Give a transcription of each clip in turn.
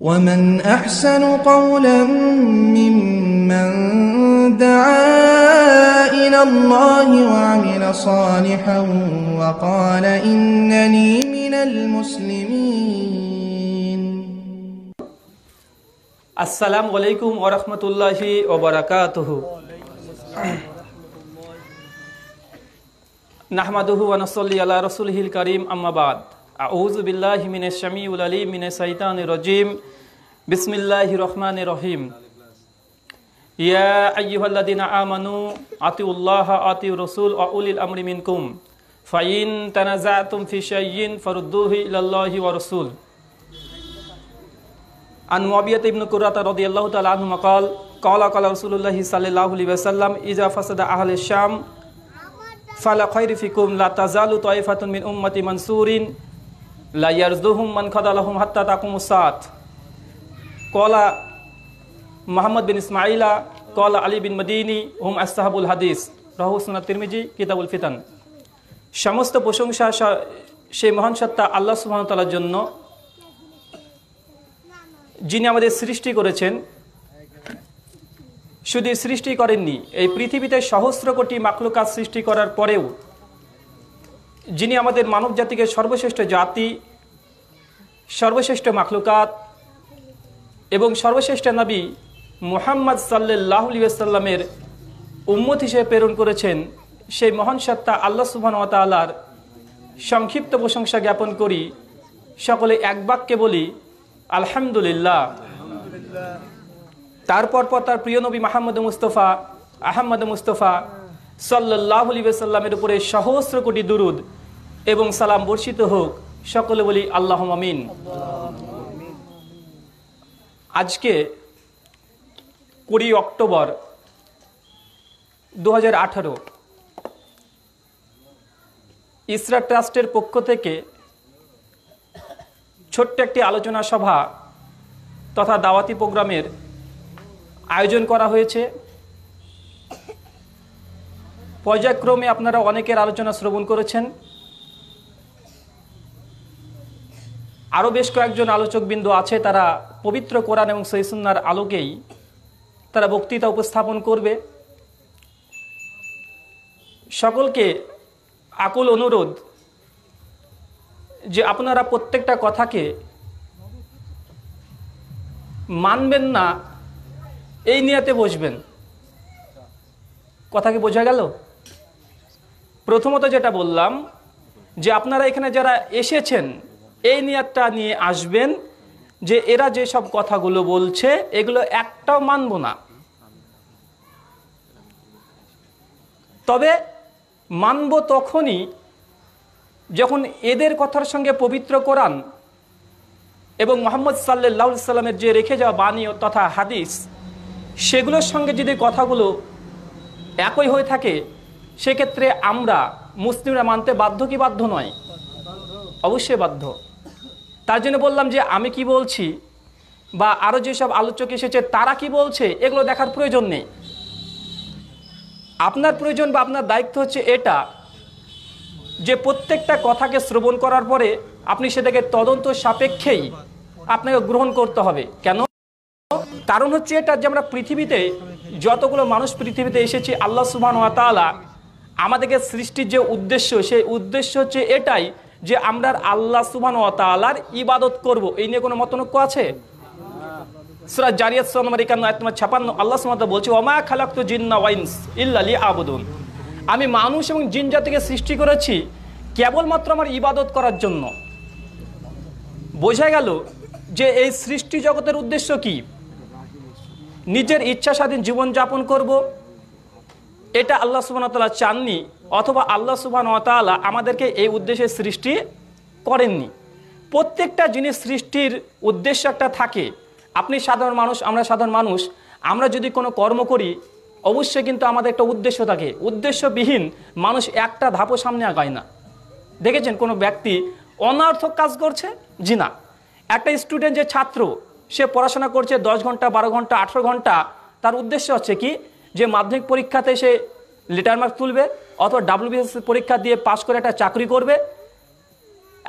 ومن أحسن قولا ممن دعا إلى الله وعمل صالحا وقال إنني من المسلمين السلام عليكم ورحمة الله وبركاته نحمده ونصلي على رسوله الكريم أما بعد আউজু বিল্লাহ মিনে শামিউল আলী মিনে সাইতান রজিম বিসমিল্লাহ রহমান রহিম ইয়া আইহাল্লাদিন আমানু আতি উল্লাহ আতি রসুল আউলিল আমরি মিনকুম ফাইন তানাজাতুম ফি শাইইন ফারুদ্দুহি ইলাল্লাহি ওয়া রাসূল আন মুআবিয়াত ইবনে কুরাতা রাদিয়াল্লাহু তাআলা আনহু মাকাল قال قال رسول الله صلى الله عليه وسلم إذا فسد أهل الشام فلا خير فيكم لا تزال طائفة من أمتي লাইয়ারজুহুম মান খদালহম হাত্তা তাকুমুসাত কলা মোহাম্মদ বিন ইসমাইলা কলা আলী বিন মদিনী হুম আসাহাবুল হাদিস রহুসনা তিরমিজি কিতাবুল ফিতান সমস্ত প্রশংসা সেই মহান সত্তা আল্লাহ সুহামতালার জন্য যিনি আমাদের সৃষ্টি করেছেন শুধু সৃষ্টি করেননি এই পৃথিবীতে সহস্র কোটি মাকলুকাত সৃষ্টি করার পরেও যিনি আমাদের মানব জাতিকে সর্বশ্রেষ্ঠ জাতি সর্বশ্রেষ্ঠ মাখলুকাত এবং সর্বশ্রেষ্ঠ নবী মোহাম্মদ সাল্লাহসাল্লামের উম্মত হিসেবে প্রেরণ করেছেন সেই মহান সত্তা আল্লাহ সুবাহতালার সংক্ষিপ্ত প্রশংসা জ্ঞাপন করি সকলে এক বাক্যে বলি আলহামদুলিল্লাহ তারপর পর তার প্রিয় নবী মাহমুদ মুস্তফা আহমদ মুস্তফা সাল্লাহ আলী সাল্লামের উপরে সহস্র কোটি দুরুদ এবং সালাম বর্ষিত হোক সকলে বলি আল্লাহ আমিন আজকে কুড়ি অক্টোবর দু হাজার ইসরা ট্রাস্টের পক্ষ থেকে ছোট্ট একটি আলোচনা সভা তথা দাওয়াতি প্রোগ্রামের আয়োজন করা হয়েছে পর্যায়ক্রমে আপনারা অনেকের আলোচনা শ্রবণ করেছেন আরও বেশ কয়েকজন আলোচকবৃন্দ আছে তারা পবিত্র কোরআন এবং সহিসুন্নার আলোকেই তারা বক্তৃতা উপস্থাপন করবে সকলকে আকুল অনুরোধ যে আপনারা প্রত্যেকটা কথাকে মানবেন না এই নিয়াতে বসবেন কথা কি বোঝা গেল প্রথমত যেটা বললাম যে আপনারা এখানে যারা এসেছেন এই নিয়াতটা নিয়ে আসবেন যে এরা যে সব কথাগুলো বলছে এগুলো একটাও মানব না তবে মানব তখনই যখন এদের কথার সঙ্গে পবিত্র কোরআন এবং মোহাম্মদ সাল্লাহ সাল্লামের যে রেখে যাওয়া বাণী তথা হাদিস সেগুলোর সঙ্গে যদি কথাগুলো একই হয়ে থাকে সেক্ষেত্রে আমরা মুসলিমরা মানতে বাধ্য কি বাধ্য নয় অবশ্যই বাধ্য তার জন্য বললাম যে আমি কি বলছি বা আরও যেসব আলোচক এসেছে তারা কি বলছে এগুলো দেখার প্রয়োজন নেই আপনার প্রয়োজন বা আপনার দায়িত্ব হচ্ছে এটা যে প্রত্যেকটা কথাকে শ্রবণ করার পরে আপনি সেটাকে তদন্ত সাপেক্ষেই আপনাকে গ্রহণ করতে হবে কেন কারণ হচ্ছে এটা যে আমরা পৃথিবীতে যতগুলো মানুষ পৃথিবীতে এসেছি আল্লাহ সুবাহ আমাদেরকে সৃষ্টির যে উদ্দেশ্য সেই উদ্দেশ্য হচ্ছে এটাই যে আমরা আল্লাহ সুবান ও তালার ইবাদত করব এই নিয়ে কোনো মতনক্য আছে সুরা জারিয়াত সনমার একান্ন আত্মা ছাপান্ন আল্লাহ সুমাতা বলছে খালাক তো জিন্না ইল্লালি আবুদুন আমি মানুষ এবং জিন জাতিকে সৃষ্টি করেছি কেবলমাত্র আমার ইবাদত করার জন্য বোঝা গেল যে এই সৃষ্টি জগতের উদ্দেশ্য কি নিজের ইচ্ছা স্বাধীন জীবনযাপন করব এটা আল্লাহ সুবাহতাল্লাহ চাননি অথবা আল্লাহ সুবাহ নতালা আমাদেরকে এই উদ্দেশ্যে সৃষ্টি করেননি প্রত্যেকটা জিনিস সৃষ্টির উদ্দেশ্য একটা থাকে আপনি সাধারণ মানুষ আমরা সাধারণ মানুষ আমরা যদি কোনো কর্ম করি অবশ্যই কিন্তু আমাদের একটা উদ্দেশ্য থাকে উদ্দেশ্যবিহীন মানুষ একটা ধাপও সামনে আগায় না দেখেছেন কোনো ব্যক্তি অনার্থক কাজ করছে জি না একটা স্টুডেন্ট যে ছাত্র সে পড়াশোনা করছে দশ ঘন্টা বারো ঘন্টা আঠেরো ঘন্টা তার উদ্দেশ্য হচ্ছে কি যে মাধ্যমিক পরীক্ষাতে সে লেটার মার্ক তুলবে অথবা ডাব্লিউবিএসএস পরীক্ষা দিয়ে পাশ করে একটা চাকরি করবে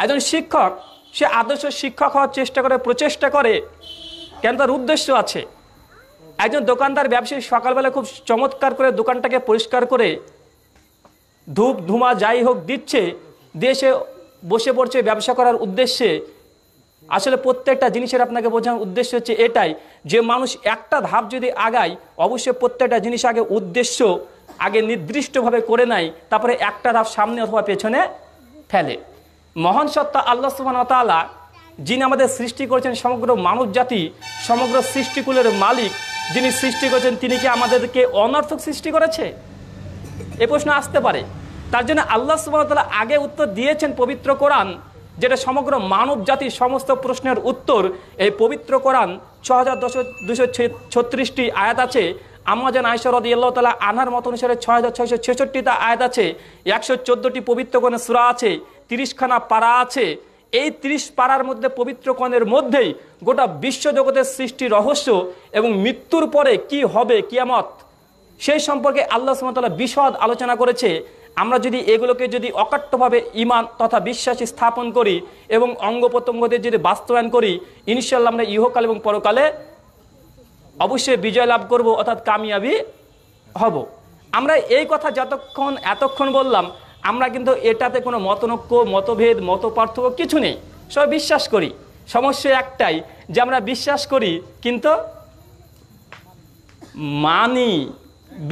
একজন শিক্ষক সে আদর্শ শিক্ষক হওয়ার চেষ্টা করে প্রচেষ্টা করে কেন তার উদ্দেশ্য আছে একজন দোকানদার ব্যবসায়ী সকালবেলা খুব চমৎকার করে দোকানটাকে পরিষ্কার করে ধূপ ধুমা যাই হোক দিচ্ছে দিয়ে সে বসে পড়ছে ব্যবসা করার উদ্দেশ্যে আসলে প্রত্যেকটা জিনিসের আপনাকে বোঝানোর উদ্দেশ্য হচ্ছে এটাই যে মানুষ একটা ধাপ যদি আগায় অবশ্যই প্রত্যেকটা জিনিস আগে উদ্দেশ্য আগে নির্দিষ্টভাবে করে নাই তারপরে একটা ধাপ সামনে অথবা পেছনে ফেলে মহান সত্তা আল্লাহ সুবাহতালা যিনি আমাদের সৃষ্টি করেছেন সমগ্র মানব জাতি সমগ্র সৃষ্টিকুলের মালিক যিনি সৃষ্টি করেছেন তিনি কি আমাদেরকে অনর্থক সৃষ্টি করেছে এ প্রশ্ন আসতে পারে তার জন্য আল্লাহ সুবাহতালা আগে উত্তর দিয়েছেন পবিত্র কোরআন যেটা সমগ্র মানব জাতির সমস্ত প্রশ্নের উত্তর এই পবিত্র কোরআন ছ হাজার দুশো ছত্রিশটি আয়াত আছে আম্মাজান আয়সা রদি আল্লাহ তালা আনার মত অনুসারে ছয় হাজার ছয়শো ছেষট্টিটা আয়াত আছে একশো চোদ্দোটি পবিত্রকণে সুরা আছে তিরিশখানা পাড়া আছে এই ত্রিশ পাড়ার মধ্যে পবিত্রকণের মধ্যেই গোটা বিশ্বজগতের সৃষ্টি রহস্য এবং মৃত্যুর পরে কি হবে কিয়ামত সেই সম্পর্কে আল্লাহ সুমতলা বিশদ আলোচনা করেছে আমরা যদি এগুলোকে যদি অকাট্যভাবে ইমান তথা বিশ্বাসী স্থাপন করি এবং অঙ্গ প্রত্যঙ্গদের যদি বাস্তবায়ন করি ইনশাল্লাহ আমরা ইহকাল এবং পরকালে অবশ্যই বিজয় লাভ করব অর্থাৎ কামিয়াবি হব আমরা এই কথা যতক্ষণ এতক্ষণ বললাম আমরা কিন্তু এটাতে কোনো মতনক্য মতভেদ মত পার্থক্য কিছু নেই সব বিশ্বাস করি সমস্যা একটাই যে আমরা বিশ্বাস করি কিন্তু মানি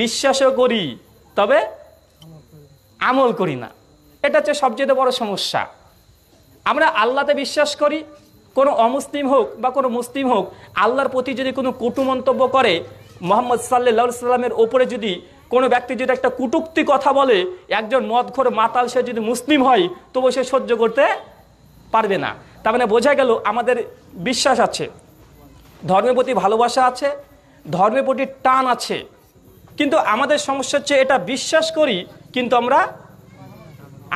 বিশ্বাসও করি তবে আমল করি না এটা হচ্ছে সবচেয়ে বড় সমস্যা আমরা আল্লাতে বিশ্বাস করি কোনো অমুসলিম হোক বা কোনো মুসলিম হোক আল্লাহর প্রতি যদি কোনো কুটু মন্তব্য করে মোহাম্মদ সাল্লাহ সাল্লামের ওপরে যদি কোনো ব্যক্তি যদি একটা কুটুক্তি কথা বলে একজন মদঘর মাতাল সে যদি মুসলিম হয় তবু সে সহ্য করতে পারবে না তার মানে বোঝা গেল আমাদের বিশ্বাস আছে ধর্মের প্রতি ভালোবাসা আছে ধর্মের প্রতি টান আছে কিন্তু আমাদের সমস্যা হচ্ছে এটা বিশ্বাস করি কিন্তু আমরা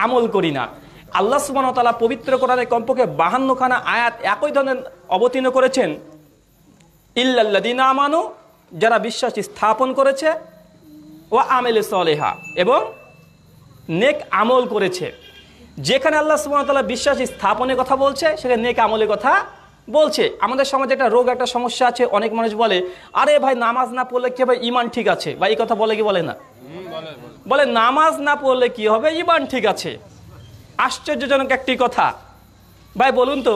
আমল করি না আল্লাহ সুবাহতালা পবিত্র কোরআনে কমপক্ষে বাহান্নখানা আয়াত একই ধরনের অবতীর্ণ করেছেন ইল্লাদিনা আমানু যারা বিশ্বাস স্থাপন করেছে ও আমেল সলেহা এবং নেক আমল করেছে যেখানে আল্লাহ তালা বিশ্বাস স্থাপনের কথা বলছে সেখানে নেক আমলের কথা বলছে আমাদের সমাজে একটা রোগ একটা সমস্যা আছে অনেক মানুষ বলে আরে ভাই নামাজ না পড়লে কি ভাই ইমান ঠিক আছে বা এই কথা বলে কি বলে না বলে নামাজ না পড়লে কি হবে ইমান ঠিক আছে আশ্চর্যজনক একটি কথা ভাই বলুন তো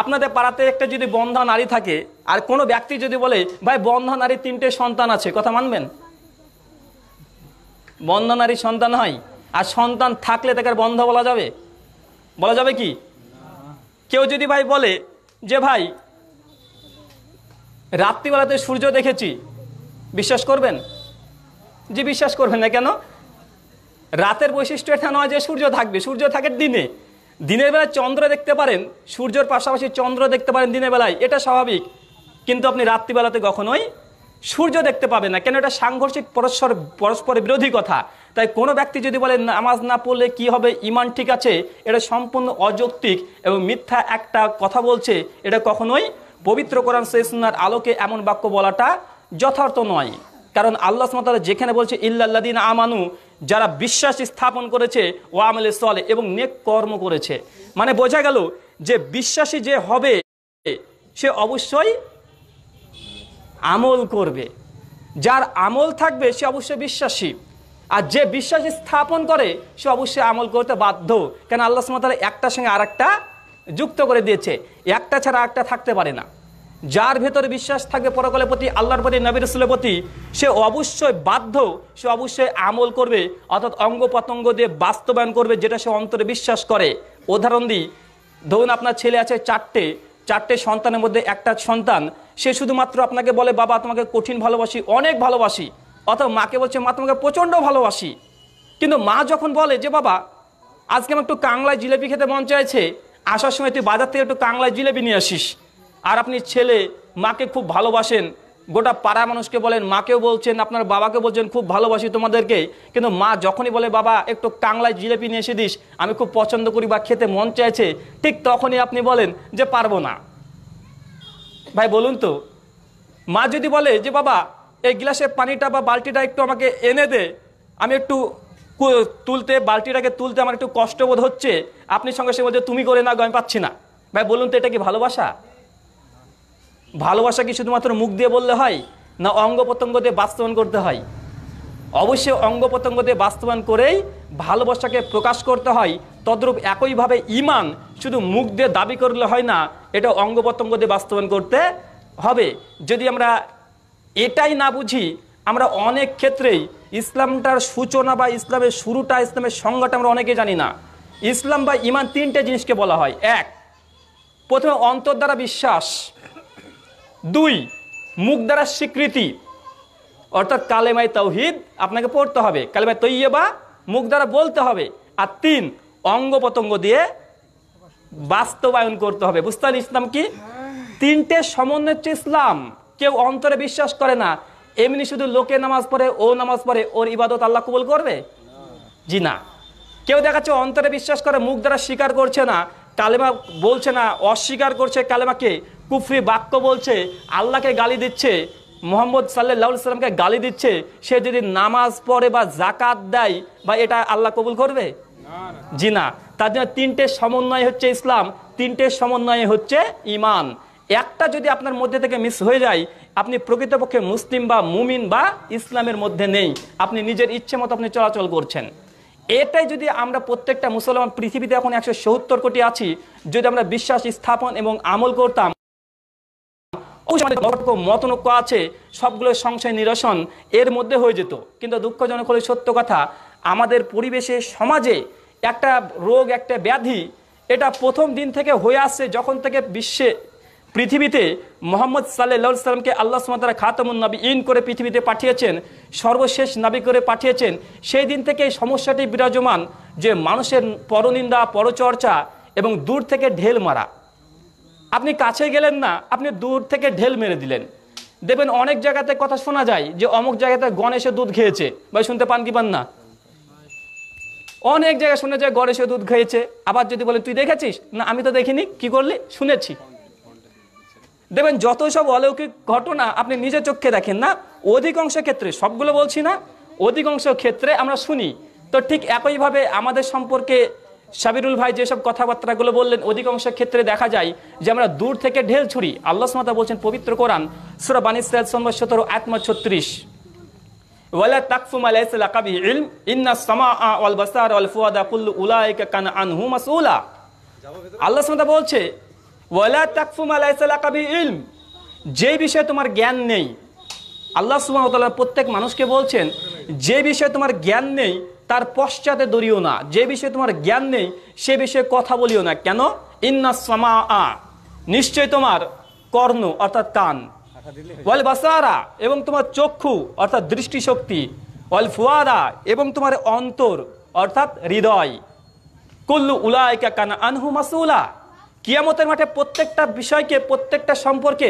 আপনাদের পাড়াতে একটা যদি বন্ধ নারী থাকে আর কোনো ব্যক্তি যদি বলে ভাই বন্ধ নারী তিনটে সন্তান আছে কথা মানবেন বন্ধ নারী সন্তান হয় আর সন্তান থাকলে তাকে বন্ধ বলা যাবে বলা যাবে কি কেউ যদি ভাই বলে যে ভাই রাত্রিবেলাতে সূর্য দেখেছি বিশ্বাস করবেন যে বিশ্বাস করবেন না কেন রাতের বৈশিষ্ট্য এটা নয় যে সূর্য থাকবে সূর্য থাকে দিনে দিনের বেলায় চন্দ্র দেখতে পারেন সূর্যর পাশাপাশি চন্দ্র দেখতে পারেন দিনের বেলায় এটা স্বাভাবিক কিন্তু আপনি রাত্রিবেলাতে কখনোই সূর্য দেখতে পাবেন না কেন এটা সাংঘর্ষিক পরস্পর পরস্পর বিরোধী কথা তাই কোনো ব্যক্তি যদি বলে নামাজ না পড়লে কি হবে ইমান ঠিক আছে এটা সম্পূর্ণ অযৌক্তিক এবং মিথ্যা একটা কথা বলছে এটা কখনোই পবিত্র কোরআন সেসনার আলোকে এমন বাক্য বলাটা যথার্থ নয় কারণ আল্লাহ সামতারা যেখানে বলছে ইল্লাদিন আমানু যারা বিশ্বাস স্থাপন করেছে ও আমলে সলে এবং নেক কর্ম করেছে মানে বোঝা গেল যে বিশ্বাসী যে হবে সে অবশ্যই আমল করবে যার আমল থাকবে সে অবশ্যই বিশ্বাসী আর যে বিশ্বাস স্থাপন করে সে অবশ্যই আমল করতে বাধ্য কেন আল্লাহ সুমতালা একটার সঙ্গে আর যুক্ত করে দিয়েছে একটা ছাড়া একটা থাকতে পারে না যার ভেতরে বিশ্বাস থাকবে পরকালের প্রতি আল্লাহর প্রতি নবী রসুলের প্রতি সে অবশ্যই বাধ্য সে অবশ্যই আমল করবে অর্থাৎ অঙ্গ পতঙ্গ দিয়ে বাস্তবায়ন করবে যেটা সে অন্তরে বিশ্বাস করে উদাহরণ দিই ধরুন আপনার ছেলে আছে চারটে চারটে সন্তানের মধ্যে একটা সন্তান সে শুধুমাত্র আপনাকে বলে বাবা তোমাকে কঠিন ভালোবাসি অনেক ভালোবাসি অথবা মাকে বলছে মা তোমাকে প্রচণ্ড ভালোবাসি কিন্তু মা যখন বলে যে বাবা আজকে আমার একটু কাংলায় জিলেপি খেতে মন চাইছে আসার সময় তুই বাজার থেকে একটু কাংলায় জিলেপি নিয়ে আসিস আর আপনি ছেলে মাকে খুব ভালোবাসেন গোটা পাড়া মানুষকে বলেন মাকেও বলছেন আপনার বাবাকে বলছেন খুব ভালোবাসি তোমাদেরকে কিন্তু মা যখনই বলে বাবা একটু কাংলায় জিলেপি নিয়ে এসে দিস আমি খুব পছন্দ করি বা খেতে মন চাইছে ঠিক তখনই আপনি বলেন যে পারবো না ভাই বলুন তো মা যদি বলে যে বাবা এই গ্লাসের পানিটা বা বালতিটা একটু আমাকে এনে দে আমি একটু তুলতে বালতিটাকে তুলতে আমার একটু কষ্টবোধ হচ্ছে আপনি সঙ্গে সঙ্গে বলছে তুমি করে না গো আমি পাচ্ছি না ভাই বলুন তো এটা কি ভালোবাসা ভালোবাসা কি শুধুমাত্র মুখ দিয়ে বললে হয় না অঙ্গ প্রত্যঙ্গ দিয়ে বাস্তবায়ন করতে হয় অবশ্যই অঙ্গ প্রত্যঙ্গ দিয়ে বাস্তবায়ন করেই ভালোবাসাকে প্রকাশ করতে হয় তদ্রূপ একইভাবে ইমান শুধু মুখ দিয়ে দাবি করলে হয় না এটা অঙ্গ প্রত্যঙ্গ দিয়ে বাস্তবায়ন করতে হবে যদি আমরা এটাই না বুঝি আমরা অনেক ক্ষেত্রেই ইসলামটার সূচনা বা ইসলামের শুরুটা ইসলামের সংজ্ঞাটা আমরা অনেকে জানি না ইসলাম বা ইমান তিনটে জিনিসকে বলা হয় এক প্রথমে অন্তর দ্বারা বিশ্বাস দুই মুখ দ্বারা স্বীকৃতি অর্থাৎ কালেমাই তৌহিদ আপনাকে পড়তে হবে কালেমাই তৈয়বা মুখ দ্বারা বলতে হবে আর তিন অঙ্গ প্রত্যঙ্গ দিয়ে বাস্তবায়ন করতে হবে বুঝতে ইসলাম কি তিনটে সমন্বয় হচ্ছে ইসলাম কেউ অন্তরে বিশ্বাস করে না এমনি শুধু লোকে নামাজ পড়ে ও নামাজ পড়ে ওর ইবাদত আল্লাহ কবুল করবে জি না কেউ দেখাচ্ছে অন্তরে বিশ্বাস করে মুখ দ্বারা স্বীকার করছে না কালেমা বলছে না অস্বীকার করছে কালেমাকে কুফরি বাক্য বলছে আল্লাহকে গালি দিচ্ছে মোহাম্মদ সাল্লাহ সাল্লামকে গালি দিচ্ছে সে যদি নামাজ পড়ে বা জাকাত দেয় বা এটা আল্লাহ কবুল করবে জি না তার জন্য তিনটে সমন্বয় হচ্ছে ইসলাম তিনটে সমন্বয় হচ্ছে ইমান একটা যদি আপনার মধ্যে থেকে মিস হয়ে যায় আপনি প্রকৃতপক্ষে মুসলিম বা মুমিন বা ইসলামের মধ্যে নেই আপনি নিজের ইচ্ছে মতো আপনি চলাচল করছেন এটাই যদি আমরা প্রত্যেকটা মুসলমান পৃথিবীতে এখন একশো কোটি আছি যদি আমরা বিশ্বাস স্থাপন এবং আমল করতাম অবশ্যই আমাদের আছে সবগুলো সংশয় নিরসন এর মধ্যে হয়ে যেত কিন্তু দুঃখজনক হলে সত্য কথা আমাদের পরিবেশে সমাজে একটা রোগ একটা ব্যাধি এটা প্রথম দিন থেকে হয়ে আসছে যখন থেকে বিশ্বে পৃথিবীতে মোহাম্মদ সাল্লাহ সাল্লামকে আল্লাহ সুমাতারা খাতামুন নবী ইন করে পৃথিবীতে পাঠিয়েছেন সর্বশেষ নাবি করে পাঠিয়েছেন সেই দিন থেকে এই সমস্যাটি বিরাজমান যে মানুষের পরনিন্দা পরচর্চা এবং দূর থেকে ঢেল মারা আপনি কাছে গেলেন না আপনি দূর থেকে ঢেল মেরে দিলেন দেখবেন অনেক জায়গাতে কথা শোনা যায় যে অমুক জায়গাতে গণেশে দুধ খেয়েছে ভাই শুনতে পান কি পান না অনেক জায়গায় শোনা যায় গণেশে দুধ খেয়েছে আবার যদি বলেন তুই দেখেছিস না আমি তো দেখিনি কি করলি শুনেছি দেখবেন যত সব অলৌকিক ঘটনা আপনি নিজের চোখে দেখেন না অধিকাংশ ক্ষেত্রে সবগুলো বলছি না অধিকাংশ ক্ষেত্রে আমরা শুনি তো ঠিক একইভাবে আমাদের সম্পর্কে সাবিরুল ভাই যেসব কথাবার্তাগুলো বললেন অধিকাংশ ক্ষেত্রে দেখা যায় যে আমরা দূর থেকে ঢেল ছুরি আল্লাহ মাতা বলছেন পবিত্র কোরআন সুরা বানিসাল সম্বর সতেরো আত্মা ছত্রিশ ওয়ালা বলছে ওয়ালা তাকফুম যে বিষয়ে তোমার জ্ঞান নেই আল্লাহ প্রত্যেক মানুষকে বলছেন যে বিষয়ে তোমার জ্ঞান নেই তার পশ্চাতে দরিও না যে বিষয়ে তোমার জ্ঞান নেই সে বিষয়ে কথা বলিও না কেন ইন্না সামা আ নিশ্চয় তোমার কর্ণ অর্থাৎ কান ওয়াল বাসারা এবং তোমার চক্ষু অর্থাৎ দৃষ্টিশক্তি ওয়াল ফুয়ারা এবং তোমার অন্তর অর্থাৎ হৃদয় কুল্লু উলায়কা কানা আনহু মাসুলা কিয়ামতের মাঠে প্রত্যেকটা বিষয়কে প্রত্যেকটা সম্পর্কে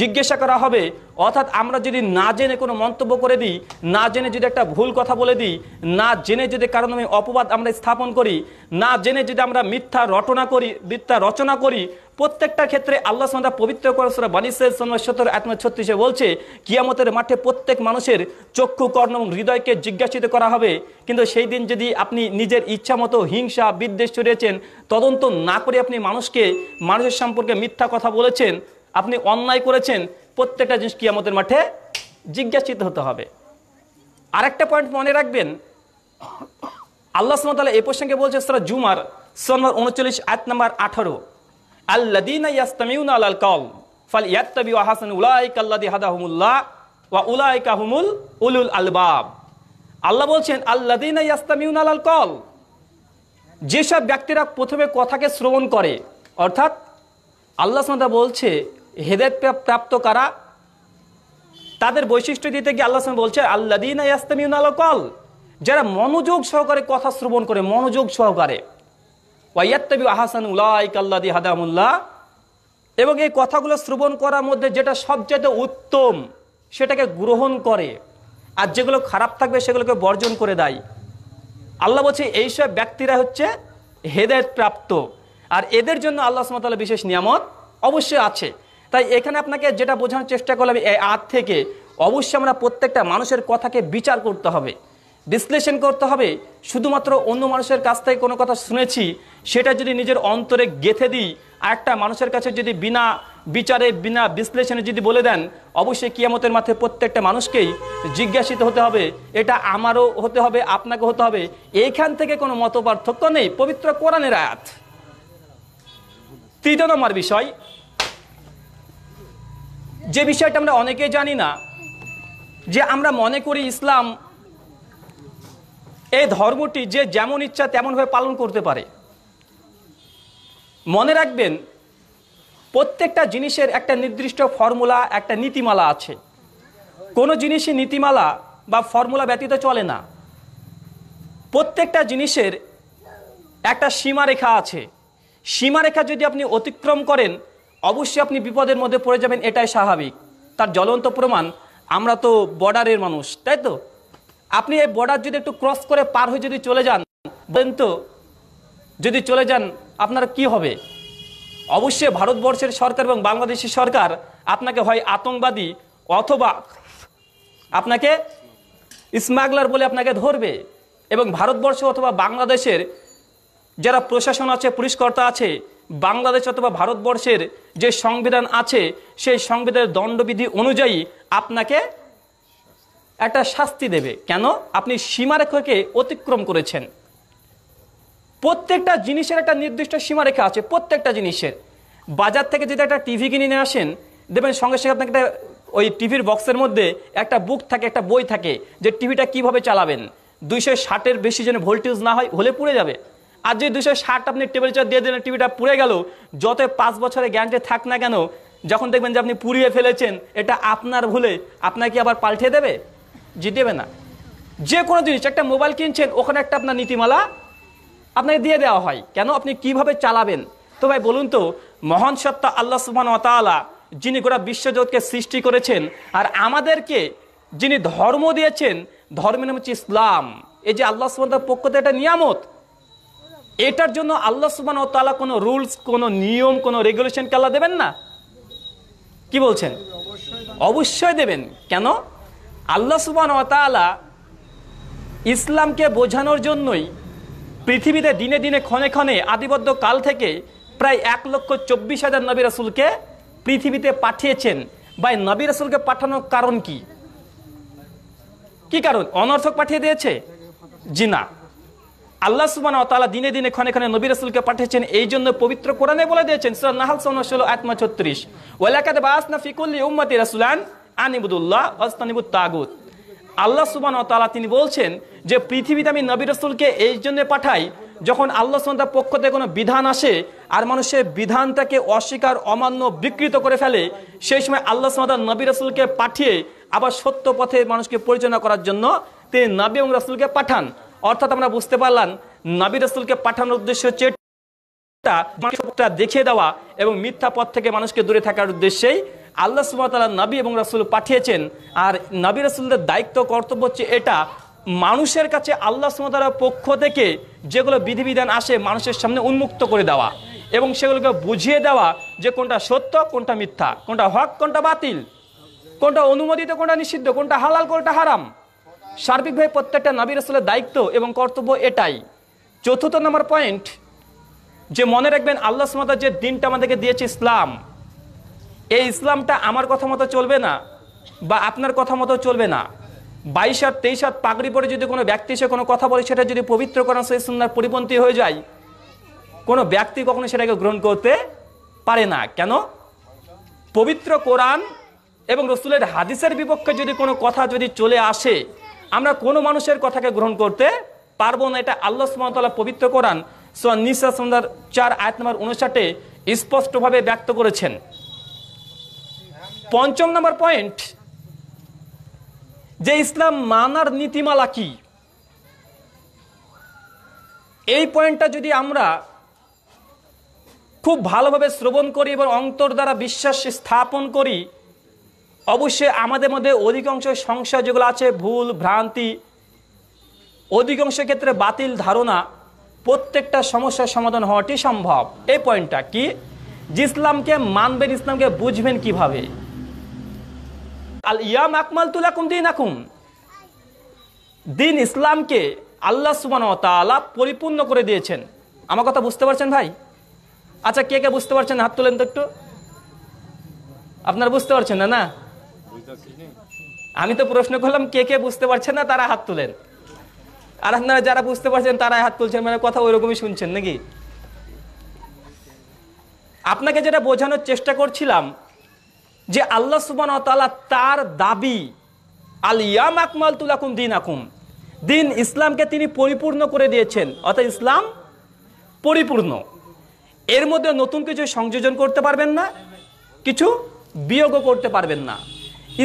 জিজ্ঞাসা করা হবে অর্থাৎ আমরা যদি না জেনে কোনো মন্তব্য করে দিই না জেনে যদি একটা ভুল কথা বলে দিই না জেনে যদি কারণ আমি অপবাদ আমরা স্থাপন করি না জেনে যদি আমরা মিথ্যা রটনা করি মিথ্যা রচনা করি প্রত্যেকটা ক্ষেত্রে আল্লাহ সাদা পবিত্র করসরা বানিসের সত্তর আত্মা ছত্রিশে বলছে কিয়ামতের মাঠে প্রত্যেক মানুষের চক্ষু কর্ণ এবং হৃদয়কে জিজ্ঞাসিত করা হবে কিন্তু সেই দিন যদি আপনি নিজের ইচ্ছা মতো হিংসা বিদ্বেষ ছড়িয়েছেন তদন্ত না করে আপনি মানুষকে মানুষের সম্পর্কে মিথ্যা কথা বলেছেন আপনি অন্যায় করেছেন প্রত্যেকটা জিনিস কিয়ামতের মাঠে জিজ্ঞাসিত হতে হবে আরেকটা পয়েন্ট মনে রাখবেন আল্লাহ সুমতাল এ প্রসঙ্গে বলছে সারা জুমার সন্মার উনচল্লিশ এক নম্বর আঠারো আল্লাদিন ইয়াস্তামিউন আল কল ফাল ইয়াত্তাবি হাসান উলাইক আল্লাদি হাদাহমুল্লাহ ওয়া উলাইকা হুমুল উলুল আলবাব আল্লাহ বলছেন আল্লাদিন ইয়াস্তামিউন আল কল যেসব ব্যক্তিরা প্রথমে কথাকে শ্রবণ করে অর্থাৎ আল্লাহ সুমতা বলছে হেদেত প্রাপ্ত কারা তাদের বৈশিষ্ট্য দিতে গিয়ে আল্লাহ বলছে আল্লাদিন কল যারা মনোযোগ সহকারে কথা শ্রবণ করে মনোযোগ সহকারে ওয়াইয়াত্তাবি আহাসান উল্লাহ হাদামুল্লাহ এবং এই কথাগুলো শ্রবণ করার মধ্যে যেটা সবচেয়ে উত্তম সেটাকে গ্রহণ করে আর যেগুলো খারাপ থাকবে সেগুলোকে বর্জন করে দেয় আল্লাহ বলছে এইসব ব্যক্তিরা হচ্ছে হেদায়ত প্রাপ্ত আর এদের জন্য আল্লাহ সুমতাল্লাহ বিশেষ নিয়ামত অবশ্যই আছে তাই এখানে আপনাকে যেটা বোঝানোর চেষ্টা করলাম এই আর্ট থেকে অবশ্যই আমরা প্রত্যেকটা মানুষের কথাকে বিচার করতে হবে বিশ্লেষণ করতে হবে শুধুমাত্র অন্য মানুষের কাছ থেকে কোনো কথা শুনেছি সেটা যদি নিজের অন্তরে গেথে দিই আর একটা মানুষের কাছে যদি বিনা বিচারে বিনা বিশ্লেষণে যদি বলে দেন অবশ্যই কিয়ামতের মাথায় প্রত্যেকটা মানুষকেই জিজ্ঞাসিত হতে হবে এটা আমারও হতে হবে আপনাকে হতে হবে এইখান থেকে কোনো মত পার্থক্য নেই পবিত্র কোরআনের আয়াত তৃতীয় নম্বর বিষয় যে বিষয়টা আমরা অনেকেই জানি না যে আমরা মনে করি ইসলাম এই ধর্মটি যে যেমন ইচ্ছা তেমনভাবে পালন করতে পারে মনে রাখবেন প্রত্যেকটা জিনিসের একটা নির্দিষ্ট ফর্মুলা একটা নীতিমালা আছে কোনো জিনিসই নীতিমালা বা ফর্মুলা ব্যতীত চলে না প্রত্যেকটা জিনিসের একটা সীমারেখা আছে সীমারেখা যদি আপনি অতিক্রম করেন অবশ্যই আপনি বিপদের মধ্যে পড়ে যাবেন এটাই স্বাভাবিক তার জ্বলন্ত প্রমাণ আমরা তো বর্ডারের মানুষ তাই তো আপনি এই বর্ডার যদি একটু ক্রস করে পার হয়ে যদি চলে যান বলেন তো যদি চলে যান আপনার কি হবে অবশ্যই ভারতবর্ষের সরকার এবং বাংলাদেশের সরকার আপনাকে হয় আতঙ্কবাদী অথবা আপনাকে স্মাগলার বলে আপনাকে ধরবে এবং ভারতবর্ষ অথবা বাংলাদেশের যারা প্রশাসন আছে পুলিশকর্তা আছে বাংলাদেশ অথবা ভারতবর্ষের যে সংবিধান আছে সেই সংবিধানের দণ্ডবিধি অনুযায়ী আপনাকে একটা শাস্তি দেবে কেন আপনি সীমারেখাকে অতিক্রম করেছেন প্রত্যেকটা জিনিসের একটা নির্দিষ্ট সীমারেখা আছে প্রত্যেকটা জিনিসের বাজার থেকে যদি একটা টিভি কিনে নিয়ে আসেন দেখবেন সঙ্গে সঙ্গে আপনাকে একটা ওই টিভির বক্সের মধ্যে একটা বুক থাকে একটা বই থাকে যে টিভিটা কিভাবে চালাবেন দুইশো ষাটের বেশি যেন ভোল্টেজ না হয় হলে পুড়ে যাবে আর যদি দুশো ষাট আপনি টেম্পারেচার দিয়ে দিলেন টিভিটা পুড়ে গেল যত পাঁচ বছরের গ্যারান্টি থাক না কেন যখন দেখবেন যে আপনি পুড়িয়ে ফেলেছেন এটা আপনার ভুলে আপনাকে আবার পাল্টে দেবে জি দেবে না যে কোনো জিনিস একটা মোবাইল কিনছেন ওখানে একটা আপনার নীতিমালা আপনাকে দিয়ে দেওয়া হয় কেন আপনি কিভাবে চালাবেন তো ভাই বলুন তো মহান সত্তা আল্লাহ সুবান তালা যিনি গোটা বিশ্বজগৎকে সৃষ্টি করেছেন আর আমাদেরকে যিনি ধর্ম দিয়েছেন ধর্মের নাম হচ্ছে ইসলাম এই যে আল্লাহ সুবান্তার পক্ষ থেকে একটা নিয়ামত এটার জন্য আল্লাহ সুবান ও তালা কোনো রুলস কোনো নিয়ম কোনো রেগুলেশন কেলা দেবেন না কি বলছেন অবশ্যই দেবেন কেন আল্লাহ সুবান ও তালা ইসলামকে বোঝানোর জন্যই পৃথিবীতে দিনে দিনে ক্ষণে ক্ষণে আদিবদ্ধ কাল থেকে প্রায় এক লক্ষ চব্বিশ হাজার নবী রাসুলকে পৃথিবীতে পাঠিয়েছেন বা নবী রাসুলকে পাঠানোর কারণ কি কি কারণ অনর্থক পাঠিয়ে দিয়েছে জিনা আল্লাহ সুবান তালা দিনে দিনে ক্ষণে ক্ষণে নবী রসুলকে পাঠিয়েছেন এই জন্য পবিত্র কোরআনে বলে দিয়েছেন সুরান নাহাল ষোলো আত্মা ছত্রিশ ওয়ালাকাত বাস না ফিকুল্লি উম্মতি রসুলান আনিবুদুল্লাহ আস্তানিবুদ তাগুত আল্লাহ সুবান তালা তিনি বলছেন যে পৃথিবীতে আমি নবী রসুলকে এই জন্য পাঠাই যখন আল্লাহ সুবান্তার পক্ষ থেকে কোনো বিধান আসে আর মানুষের বিধানটাকে অস্বীকার অমান্য বিকৃত করে ফেলে সেই সময় আল্লাহ সুবান্তার নবী রসুলকে পাঠিয়ে আবার সত্য পথে মানুষকে পরিচালনা করার জন্য তিনি নবী এবং রসুলকে পাঠান অর্থাৎ আমরা বুঝতে পারলাম নাবি রসুলকে পাঠানোর উদ্দেশ্য হচ্ছে মানুষটা দেখিয়ে দেওয়া এবং মিথ্যা পথ থেকে মানুষকে দূরে থাকার উদ্দেশ্যেই আল্লাহ সুমতালা নবী এবং রাসুল পাঠিয়েছেন আর নবী রাসুলদের দায়িত্ব কর্তব্য হচ্ছে এটা মানুষের কাছে আল্লাহ সুমতালার পক্ষ থেকে যেগুলো বিধিবিধান আসে মানুষের সামনে উন্মুক্ত করে দেওয়া এবং সেগুলোকে বুঝিয়ে দেওয়া যে কোনটা সত্য কোনটা মিথ্যা কোনটা হক কোনটা বাতিল কোনটা অনুমোদিত কোনটা নিষিদ্ধ কোনটা হালাল কোনটা হারাম সার্বিকভাবে প্রত্যেকটা নবীর আসলের দায়িত্ব এবং কর্তব্য এটাই চতুর্থ নম্বর পয়েন্ট যে মনে রাখবেন আল্লাহ সুমতার যে দিনটা আমাদেরকে দিয়েছে ইসলাম এই ইসলামটা আমার কথা মতো চলবে না বা আপনার কথা মতো চলবে না বাইশ হাত তেইশ হাত পাগড়ি পরে যদি কোনো ব্যক্তি সে কোনো কথা বলে সেটা যদি পবিত্র করা সেই সুন্দর পরিপন্থী হয়ে যায় কোনো ব্যক্তি কখনো সেটাকে গ্রহণ করতে পারে না কেন পবিত্র কোরআন এবং রসুলের হাদিসের বিপক্ষে যদি কোনো কথা যদি চলে আসে আমরা কোনো মানুষের কথাকে গ্রহণ করতে পারবো না এটা আল্লাহ সুমতলা পবিত্র কোরআন সোয়ান নিঃশ্বাস সন্ধ্যার চার আয়াত নম্বর উনষাটে স্পষ্টভাবে ব্যক্ত করেছেন পঞ্চম নম্বর পয়েন্ট যে ইসলাম মানার নীতিমালা কি এই পয়েন্টটা যদি আমরা খুব ভালোভাবে শ্রবণ করি এবং অন্তর দ্বারা বিশ্বাস স্থাপন করি অবশ্যই আমাদের মধ্যে অধিকাংশ সংশয় যেগুলো আছে ভুল ভ্রান্তি অধিকাংশ ক্ষেত্রে বাতিল ধারণা প্রত্যেকটা সমস্যার সমাধান হওয়াটি সম্ভব এই পয়েন্টটা কি যে ইসলামকে মানবেন ইসলামকে বুঝবেন কিভাবে আল ইয়াম আকমাল তুলাকুম দিন আকুম দিন ইসলামকে আল্লাহ সুবানতালা পরিপূর্ণ করে দিয়েছেন আমার কথা বুঝতে পারছেন ভাই আচ্ছা কে কে বুঝতে পারছেন হাত তোলেন তো একটু আপনারা বুঝতে পারছেন না না আমি তো প্রশ্ন করলাম কে কে বুঝতে পারছেন না তারা হাত তুলেন আর আপনারা যারা বুঝতে পারছেন তারাই হাত তুলছেন মানে কথা ওইরকমই শুনছেন নাকি আপনাকে যেটা বোঝানোর চেষ্টা করছিলাম যে আল্লাহ সুবান তালা তার দাবি আলিয়াম আকমাল তুল আকুম দিন আকুম দিন ইসলামকে তিনি পরিপূর্ণ করে দিয়েছেন অর্থাৎ ইসলাম পরিপূর্ণ এর মধ্যে নতুন কিছু সংযোজন করতে পারবেন না কিছু বিয়োগও করতে পারবেন না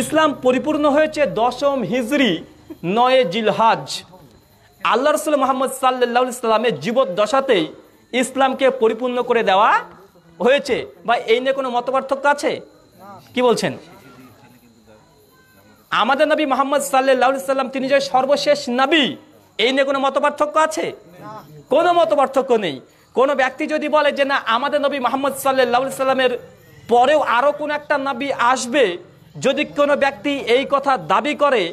ইসলাম পরিপূর্ণ হয়েছে দশম হিজরি নয়ে জিলহাজ আল্লাহ রসুল মোহাম্মদ সাল্লা ইসলামের দশাতেই ইসলামকে পরিপূর্ণ করে দেওয়া হয়েছে বা এই নিয়ে কোনো মত পার্থক্য আছে কি বলছেন আমাদের নবী মোহাম্মদ সাল্লাহ সাল্লাম তিনি যে সর্বশেষ নবী এই নিয়ে কোনো মত পার্থক্য আছে কোনো মত পার্থক্য নেই কোনো ব্যক্তি যদি বলে যে না আমাদের নবী মোহাম্মদ সাল্লাহ সাল্লামের পরেও আরও কোনো একটা নবী আসবে যদি কোনো ব্যক্তি এই কথা দাবি করে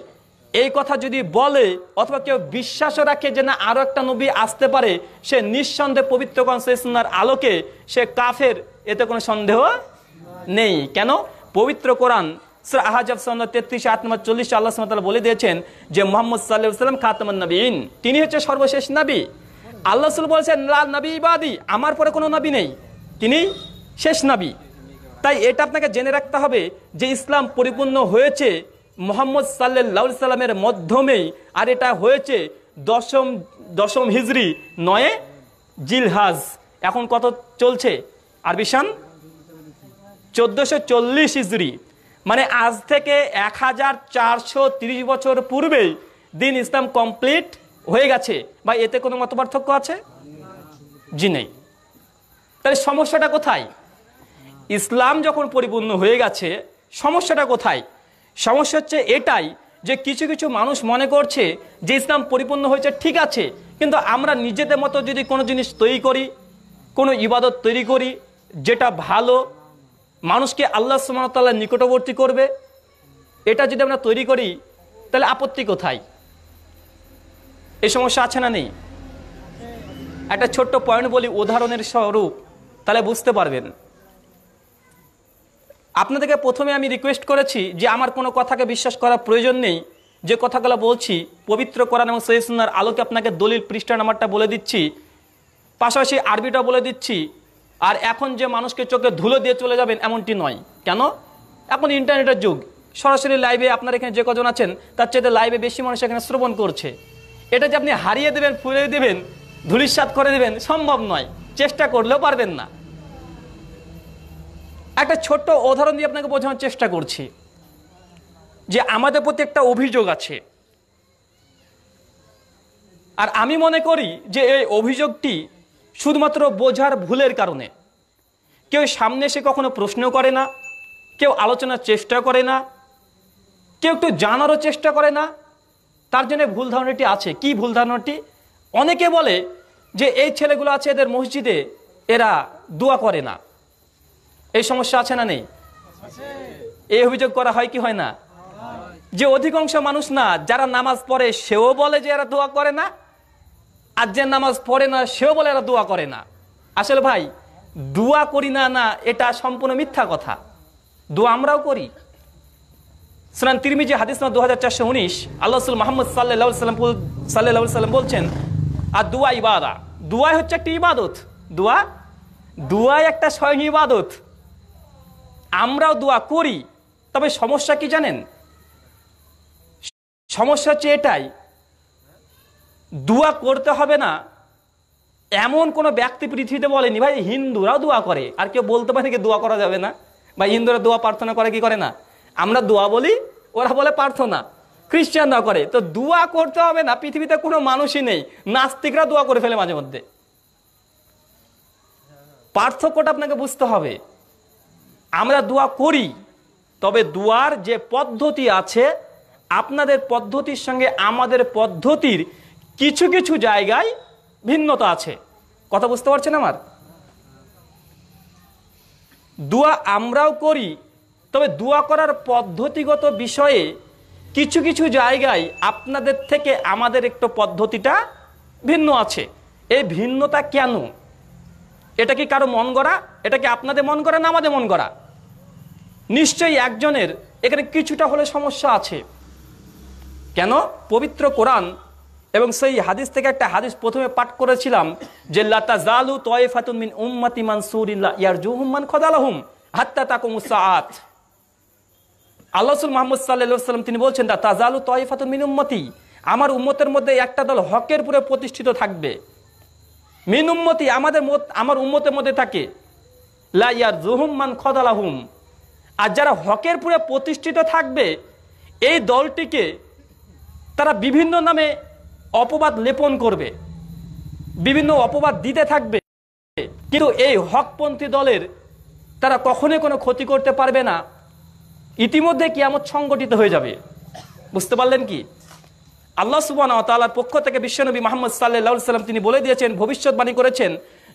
এই কথা যদি বলে অথবা কেউ বিশ্বাসও রাখে যে না আরও একটা নবী আসতে পারে সে নিঃসন্দেহে পবিত্র কনসেশনার আলোকে সে কাফের এতে কোনো সন্দেহ নেই কেন পবিত্র কোরআন স্যার আহাজাব তেত্রিশ আট নম্বর চল্লিশ আল্লাহ সাল বলে দিয়েছেন যে মোহাম্মদ সাল্লাহ সাল্লাম খাতমান নবীন তিনি হচ্ছে সর্বশেষ নবী আল্লাহ বলছেন লাল নবী ইবাদি আমার পরে কোনো নবী নেই তিনি শেষ নবী তাই এটা আপনাকে জেনে রাখতে হবে যে ইসলাম পরিপূর্ণ হয়েছে মোহাম্মদ সাল্লাহ সাল্লামের মাধ্যমেই আর এটা হয়েছে দশম দশম হিজড়ি নয়ে জিলহাজ এখন কত চলছে আরবিশান চোদ্দোশো চল্লিশ হিজড়ি মানে আজ থেকে এক হাজার চারশো তিরিশ বছর পূর্বেই দিন ইসলাম কমপ্লিট হয়ে গেছে বা এতে কোনো মত পার্থক্য আছে জি নেই তাহলে সমস্যাটা কোথায় ইসলাম যখন পরিপূর্ণ হয়ে গেছে সমস্যাটা কোথায় সমস্যা হচ্ছে এটাই যে কিছু কিছু মানুষ মনে করছে যে ইসলাম পরিপূর্ণ হয়েছে ঠিক আছে কিন্তু আমরা নিজেদের মতো যদি কোনো জিনিস তৈরি করি কোনো ইবাদত তৈরি করি যেটা ভালো মানুষকে আল্লাহ সুমতাল্লাহ নিকটবর্তী করবে এটা যদি আমরা তৈরি করি তাহলে আপত্তি কোথায় এই সমস্যা আছে না নেই একটা ছোট্ট পয়েন্ট বলি উদাহরণের স্বরূপ তাহলে বুঝতে পারবেন আপনাদেরকে প্রথমে আমি রিকোয়েস্ট করেছি যে আমার কোনো কথাকে বিশ্বাস করার প্রয়োজন নেই যে কথাগুলো বলছি পবিত্র কোরআন এবং সহিসুন্নার আলোকে আপনাকে দলিল পৃষ্ঠা নাম্বারটা বলে দিচ্ছি পাশাপাশি আরবিটা বলে দিচ্ছি আর এখন যে মানুষকে চোখে ধুলো দিয়ে চলে যাবেন এমনটি নয় কেন এখন ইন্টারনেটের যুগ সরাসরি লাইভে আপনার এখানে যে কজন আছেন তার চেয়ে লাইভে বেশি মানুষ এখানে শ্রবণ করছে এটা যে আপনি হারিয়ে দেবেন ফুলে দেবেন ধুলিস্বাদ করে দেবেন সম্ভব নয় চেষ্টা করলেও পারবেন না একটা ছোট্ট উদাহরণ দিয়ে আপনাকে বোঝানোর চেষ্টা করছি যে আমাদের প্রতি একটা অভিযোগ আছে আর আমি মনে করি যে এই অভিযোগটি শুধুমাত্র বোঝার ভুলের কারণে কেউ সামনে এসে কখনো প্রশ্ন করে না কেউ আলোচনার চেষ্টা করে না কেউ একটু জানারও চেষ্টা করে না তার জন্য ভুল ধারণাটি আছে কি ভুল ধারণাটি অনেকে বলে যে এই ছেলেগুলো আছে এদের মসজিদে এরা দোয়া করে না এই সমস্যা আছে না নেই এই অভিযোগ করা হয় কি হয় না যে অধিকাংশ মানুষ না যারা নামাজ পড়ে সেও বলে যে এরা দোয়া করে না আর যে নামাজ পড়ে না সেও বলে এরা দোয়া করে না আসলে ভাই দোয়া করি না না এটা সম্পূর্ণ মিথ্যা কথা দোয়া আমরাও করি সুনান তিরমিজি হাদিস দু হাজার চারশো উনিশ আল্লাহ মোহাম্মদ সাল্লাহ সাল্লাম সাল্লাহ সাল্লাম বলছেন আর দোয়া ইবাদা দোয়াই হচ্ছে একটা ইবাদত দোয়া দোয়াই একটা স্বয়ং ইবাদত আমরাও দোয়া করি তবে সমস্যা কি জানেন সমস্যা হচ্ছে এটাই দোয়া করতে হবে না এমন কোনো ব্যক্তি পৃথিবীতে বলেনি ভাই হিন্দুরাও দোয়া করে আর কেউ বলতে পারে কি দোয়া করা যাবে না বা হিন্দুরা দোয়া প্রার্থনা করে কি করে না আমরা দোয়া বলি ওরা বলে প্রার্থনা খ্রিস্টানরা করে তো দোয়া করতে হবে না পৃথিবীতে কোনো মানুষই নেই নাস্তিকরা দোয়া করে ফেলে মাঝে মধ্যে পার্থক্যটা আপনাকে বুঝতে হবে আমরা দোয়া করি তবে দোয়ার যে পদ্ধতি আছে আপনাদের পদ্ধতির সঙ্গে আমাদের পদ্ধতির কিছু কিছু জায়গায় ভিন্নতা আছে কথা বুঝতে পারছেন আমার দোয়া আমরাও করি তবে দোয়া করার পদ্ধতিগত বিষয়ে কিছু কিছু জায়গায় আপনাদের থেকে আমাদের একটু পদ্ধতিটা ভিন্ন আছে এই ভিন্নতা কেন এটা কি কারো মন গড়া এটা কি আপনাদের মন করা না আমাদের মন গড়া নিশ্চয়ই একজনের এখানে কিছুটা হলে সমস্যা আছে কেন পবিত্র কোরআন এবং সেই হাদিস থেকে একটা হাদিস প্রথমে পাঠ করেছিলাম যে লাতাজালু তয়েফাতুন মিন উম্মতি মানসুরিল্লাহ ইয়ারজুহমান খদালাহুম হাত্তা তাকুমুসাআত আল্লাহ রসুল মোহাম্মদ সাল্লাহ সাল্লাম তিনি বলছেন দা তাজালু তয়েফাতুন মিন উম্মতি আমার উম্মতের মধ্যে একটা দল হকের পুরে প্রতিষ্ঠিত থাকবে মিন উম্মতি আমাদের আমার উম্মতের মধ্যে থাকে লা ইয়ারজুহুম মান খদালাহুম আর যারা হকের পুরে প্রতিষ্ঠিত থাকবে এই দলটিকে তারা বিভিন্ন নামে অপবাদ লেপন করবে বিভিন্ন অপবাদ দিতে থাকবে কিন্তু এই হকপন্থী দলের তারা কখনোই কোনো ক্ষতি করতে পারবে না ইতিমধ্যে এমন সংগঠিত হয়ে যাবে বুঝতে পারলেন কি আল্লাহ সুবান তালার পক্ষ থেকে বিশ্বনবী মোহাম্মদ সাল্লাহ সাল্লাম তিনি বলে দিয়েছেন ভবিষ্যৎবাণী করেছেন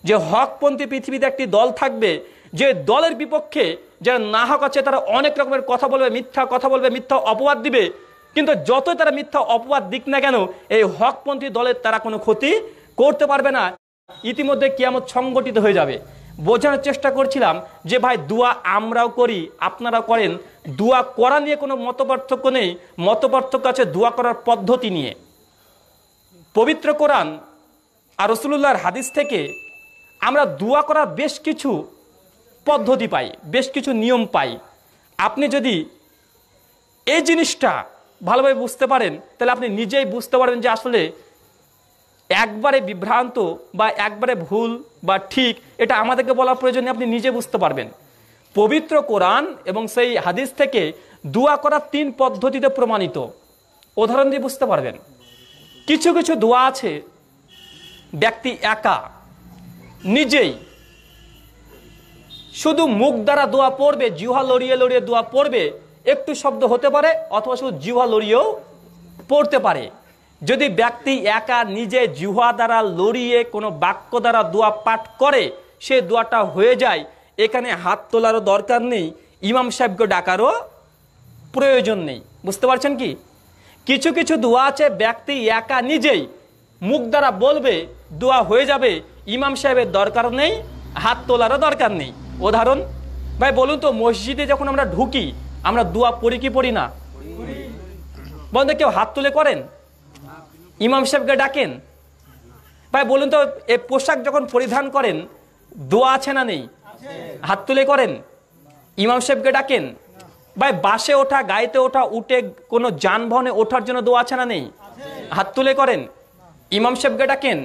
যে হকপন্থী পৃথিবীতে একটি দল থাকবে যে দলের বিপক্ষে যারা নাহক আছে তারা অনেক রকমের কথা বলবে মিথ্যা কথা বলবে মিথ্যা অপবাদ দিবে কিন্তু যতই তারা মিথ্যা অপবাদ দিক না কেন এই হকপন্থী দলের তারা কোনো ক্ষতি করতে পারবে না ইতিমধ্যে কিয়ামত সংগঠিত হয়ে যাবে বোঝানোর চেষ্টা করছিলাম যে ভাই দোয়া আমরাও করি আপনারা করেন দোয়া করা নিয়ে কোনো মতপার্থক্য নেই পার্থক্য আছে দোয়া করার পদ্ধতি নিয়ে পবিত্র কোরআন আর রসুল্লাহর হাদিস থেকে আমরা দোয়া করা বেশ কিছু পদ্ধতি পাই বেশ কিছু নিয়ম পাই আপনি যদি এই জিনিসটা ভালোভাবে বুঝতে পারেন তাহলে আপনি নিজেই বুঝতে পারবেন যে আসলে একবারে বিভ্রান্ত বা একবারে ভুল বা ঠিক এটা আমাদেরকে বলার প্রয়োজনে আপনি নিজে বুঝতে পারবেন পবিত্র কোরআন এবং সেই হাদিস থেকে দোয়া করা তিন পদ্ধতিতে প্রমাণিত উদাহরণ দিয়ে বুঝতে পারবেন কিছু কিছু দোয়া আছে ব্যক্তি একা নিজেই শুধু মুখ দ্বারা দোয়া পড়বে জিহা লড়িয়ে লড়িয়ে দোয়া পড়বে একটু শব্দ হতে পারে অথবা শুধু জিহা লড়িয়েও পড়তে পারে যদি ব্যক্তি একা নিজে জিহা দ্বারা লড়িয়ে কোনো বাক্য দ্বারা দোয়া পাঠ করে সে দোয়াটা হয়ে যায় এখানে হাত তোলারও দরকার নেই ইমাম সাহেবকে ডাকারও প্রয়োজন নেই বুঝতে পারছেন কি কিছু কিছু দোয়া আছে ব্যক্তি একা নিজেই মুখ দ্বারা বলবে দোয়া হয়ে যাবে ইমাম সাহেবের দরকার নেই হাত তোলারও দরকার নেই উদাহরণ ভাই বলুন তো মসজিদে যখন আমরা ঢুকি আমরা দোয়া পড়ি কি পড়ি না বন্ধু কেউ হাত তুলে করেন ইমাম সাহেবকে ডাকেন ভাই বলুন তো এ পোশাক যখন পরিধান করেন দোয়া আছে না নেই হাত তুলে করেন ইমাম সাহেবকে ডাকেন ভাই বাসে ওঠা গাড়িতে ওঠা উঠে কোনো যানবাহনে ওঠার জন্য দোয়া আছে না নেই হাত তুলে করেন ইমাম সাহেবকে ডাকেন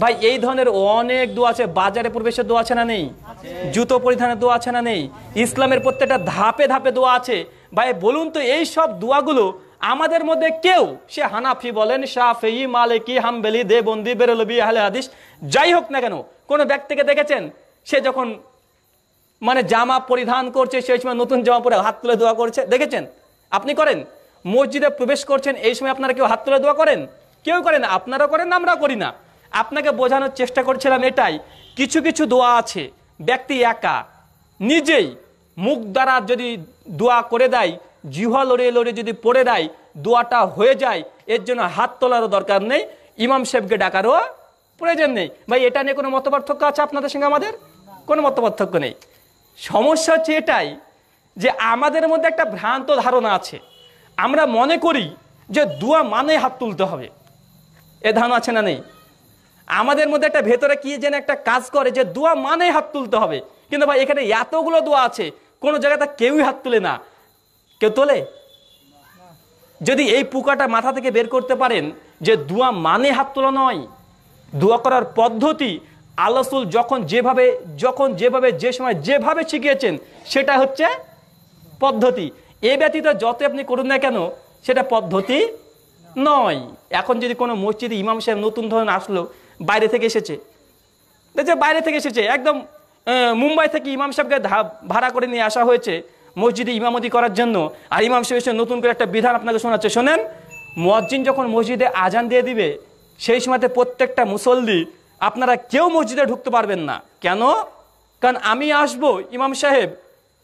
ভাই এই ধরনের অনেক দোয়া আছে বাজারে প্রবেশের দোয়া আছে না নেই জুতো পরিধানের দোয়া আছে না নেই ইসলামের প্রত্যেকটা ধাপে ধাপে দোয়া আছে ভাই বলুন তো এই সব দোয়াগুলো আমাদের মধ্যে কেউ সে হানাফি বলেন শাহি মালিকি হামবেলি দেবন্দি বেরলবি আহলে হাদিস যাই হোক না কেন কোনো ব্যক্তিকে দেখেছেন সে যখন মানে জামা পরিধান করছে সেই সময় নতুন জামা পরে হাত তুলে দোয়া করছে দেখেছেন আপনি করেন মসজিদে প্রবেশ করছেন এই সময় আপনারা কেউ হাত তুলে দোয়া করেন কেউ করেন আপনারা করেন আমরাও করি না আপনাকে বোঝানোর চেষ্টা করছিলাম এটাই কিছু কিছু দোয়া আছে ব্যক্তি একা নিজেই মুখ দ্বারা যদি দোয়া করে দেয় জিহা লড়ে লড়ে যদি পড়ে দেয় দোয়াটা হয়ে যায় এর জন্য হাত তোলারও দরকার নেই ইমাম সাহেবকে ডাকারও প্রয়োজন নেই ভাই এটা নিয়ে কোনো মত পার্থক্য আছে আপনাদের সঙ্গে আমাদের কোনো মত পার্থক্য নেই সমস্যা হচ্ছে এটাই যে আমাদের মধ্যে একটা ভ্রান্ত ধারণা আছে আমরা মনে করি যে দোয়া মানে হাত তুলতে হবে এ ধারণা আছে না নেই আমাদের মধ্যে একটা ভেতরে কি যেন একটা কাজ করে যে দোয়া মানে হাত তুলতে হবে কিন্তু ভাই এখানে এতগুলো দোয়া আছে কোনো জায়গাতে কেউই হাত তুলে না কেউ তোলে যদি এই পোকাটা মাথা থেকে বের করতে পারেন যে দোয়া মানে হাত তোলা নয় দোয়া করার পদ্ধতি আলসুল যখন যেভাবে যখন যেভাবে যে সময় যেভাবে শিখিয়েছেন সেটা হচ্ছে পদ্ধতি এ ব্যতীত যত আপনি করুন না কেন সেটা পদ্ধতি নয় এখন যদি কোনো মসজিদে ইমাম সাহেব নতুন ধরনের আসলো বাইরে থেকে এসেছে দেখছে বাইরে থেকে এসেছে একদম মুম্বাই থেকে ইমাম সাহেবকে ভাড়া করে নিয়ে আসা হয়েছে মসজিদে ইমামতি করার জন্য আর ইমাম সাহেব এসে নতুন করে একটা বিধান আপনাকে শোনাচ্ছে শোনেন মসজিদ যখন মসজিদে আজান দিয়ে দিবে সেই সময়তে প্রত্যেকটা মুসল্লি আপনারা কেউ মসজিদে ঢুকতে পারবেন না কেন কারণ আমি আসব ইমাম সাহেব